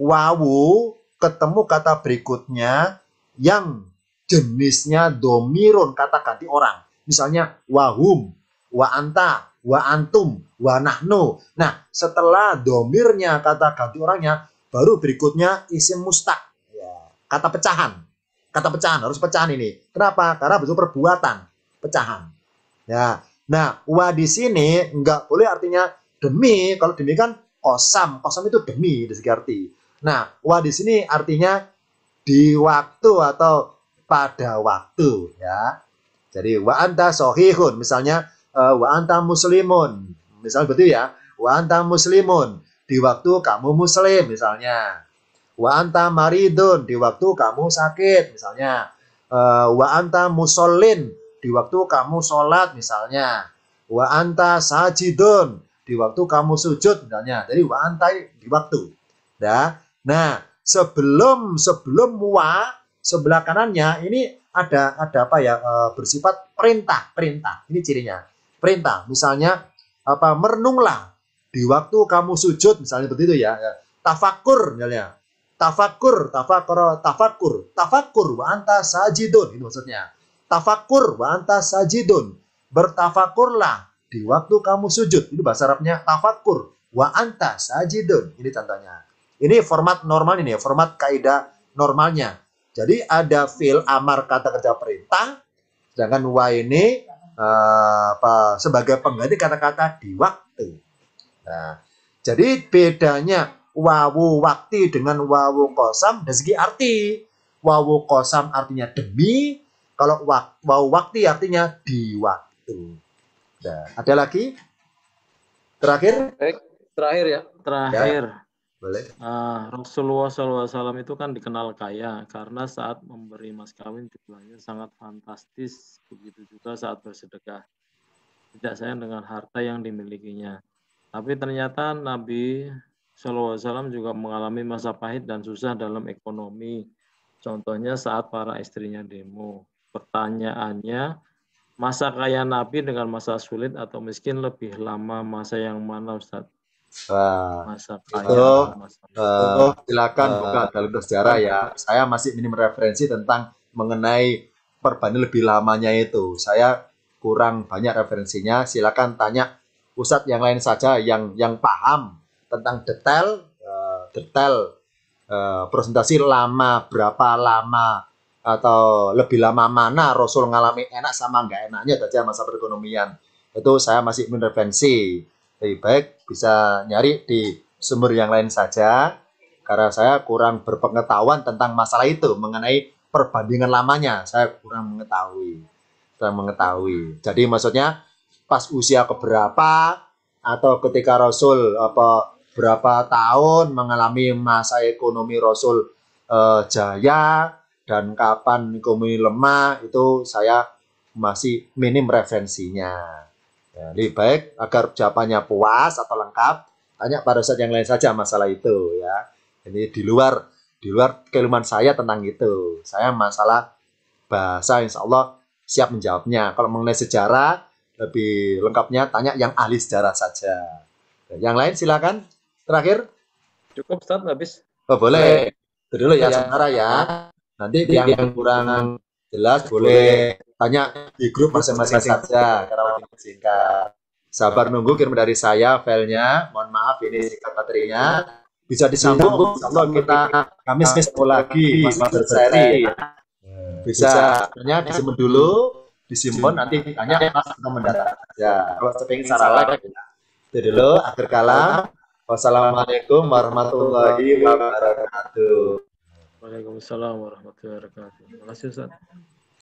wawu ketemu kata berikutnya yang jenisnya domiron kata ganti orang misalnya wahum wa anta wa antum, wa nahnu. Nah, setelah domirnya kata ganti orangnya, baru berikutnya isim mustaq. Ya, kata pecahan. Kata pecahan, harus pecahan ini. Kenapa? Karena betul perbuatan. Pecahan. Ya. Nah, wa di sini nggak boleh artinya demi. Kalau demi kan kosam. Kosam itu demi, di arti. Nah, wa di sini artinya di waktu atau pada waktu. ya. Jadi, wa anta sohihun. Misalnya, uh, wa antam muslimun. Misalnya begitu ya. Wa antam muslimun di waktu kamu muslim misalnya. Wa antam maridun di waktu kamu sakit misalnya. Uh, wa antam musolin di waktu kamu sholat misalnya. Wa anta sajidun di waktu kamu sujud misalnya. Jadi wa anta di waktu. Ya. Nah, sebelum sebelum wa sebelah kanannya ini ada ada apa ya eh, bersifat perintah perintah ini cirinya perintah. Misalnya apa merenunglah di waktu kamu sujud misalnya seperti itu ya, ya. Tafakur misalnya. Tafakur, tafakur, tafakur, tafakur wa anta sajidun ini maksudnya. Tafakur wa anta sajidun. Bertafakurlah di waktu kamu sujud. itu bahasa Arabnya tafakur wa anta sajidun. Ini contohnya. Ini format normal ini ya, format kaidah normalnya. Jadi ada fil amar kata kerja perintah, sedangkan wa ini Eh, apa, sebagai pengganti kata-kata di waktu. Nah, jadi bedanya wawu wakti dengan wawu kosam dari segi arti. Wawu kosam artinya demi, kalau wak, wawu wakti artinya di waktu. Nah, ada lagi? Terakhir? terakhir ya, terakhir. Ya boleh ah, Rasulullah SAW itu kan dikenal kaya karena saat memberi mas kawin jumlahnya sangat fantastis begitu juga saat bersedekah tidak sayang dengan harta yang dimilikinya tapi ternyata Nabi SAW juga mengalami masa pahit dan susah dalam ekonomi contohnya saat para istrinya demo pertanyaannya masa kaya Nabi dengan masa sulit atau miskin lebih lama masa yang mana Ustaz? Wah. itu, uh, silakan uh, buka dalam sejarah ya. Saya masih minim referensi tentang mengenai perbanding lebih lamanya itu. Saya kurang banyak referensinya. Silakan tanya pusat yang lain saja yang yang paham tentang detail uh, detail uh, presentasi lama berapa lama atau lebih lama mana Rasul ngalami enak sama enggak enaknya saja ya masa perekonomian itu saya masih referensi lebih baik bisa nyari di sumber yang lain saja karena saya kurang berpengetahuan tentang masalah itu mengenai perbandingan lamanya saya kurang mengetahui kurang mengetahui jadi maksudnya pas usia keberapa atau ketika Rasul apa berapa tahun mengalami masa ekonomi Rasul eh, jaya dan kapan ekonomi lemah itu saya masih minim referensinya. Ya, lebih baik agar jawabannya puas atau lengkap, tanya pada saat yang lain saja masalah itu ya. Ini di luar di luar keilmuan saya tentang itu. Saya masalah bahasa insya Allah siap menjawabnya. Kalau mengenai sejarah lebih lengkapnya tanya yang ahli sejarah saja. Yang lain silakan. Terakhir. Cukup Ustaz habis. Oh, boleh. Itu dulu ya, ya. sementara ya. Nanti yang, yang kurang jelas boleh Tanya di grup masing-masing saja karena waktu singkat. Sabar nunggu kirim dari saya filenya. Mohon maaf ini singkat baterainya. Bisa disambung kalau kita Kamis ketemu lagi Mas Berseri. Bisa tanya disimpan dulu, disimpan nanti tanya Mas kita mendarat. Ya, kalau sepingin salah lagi. Itu dulu akhir kala. Wassalamualaikum warahmatullahi wabarakatuh. Waalaikumsalam warahmatullahi wabarakatuh. Terima kasih Ustaz.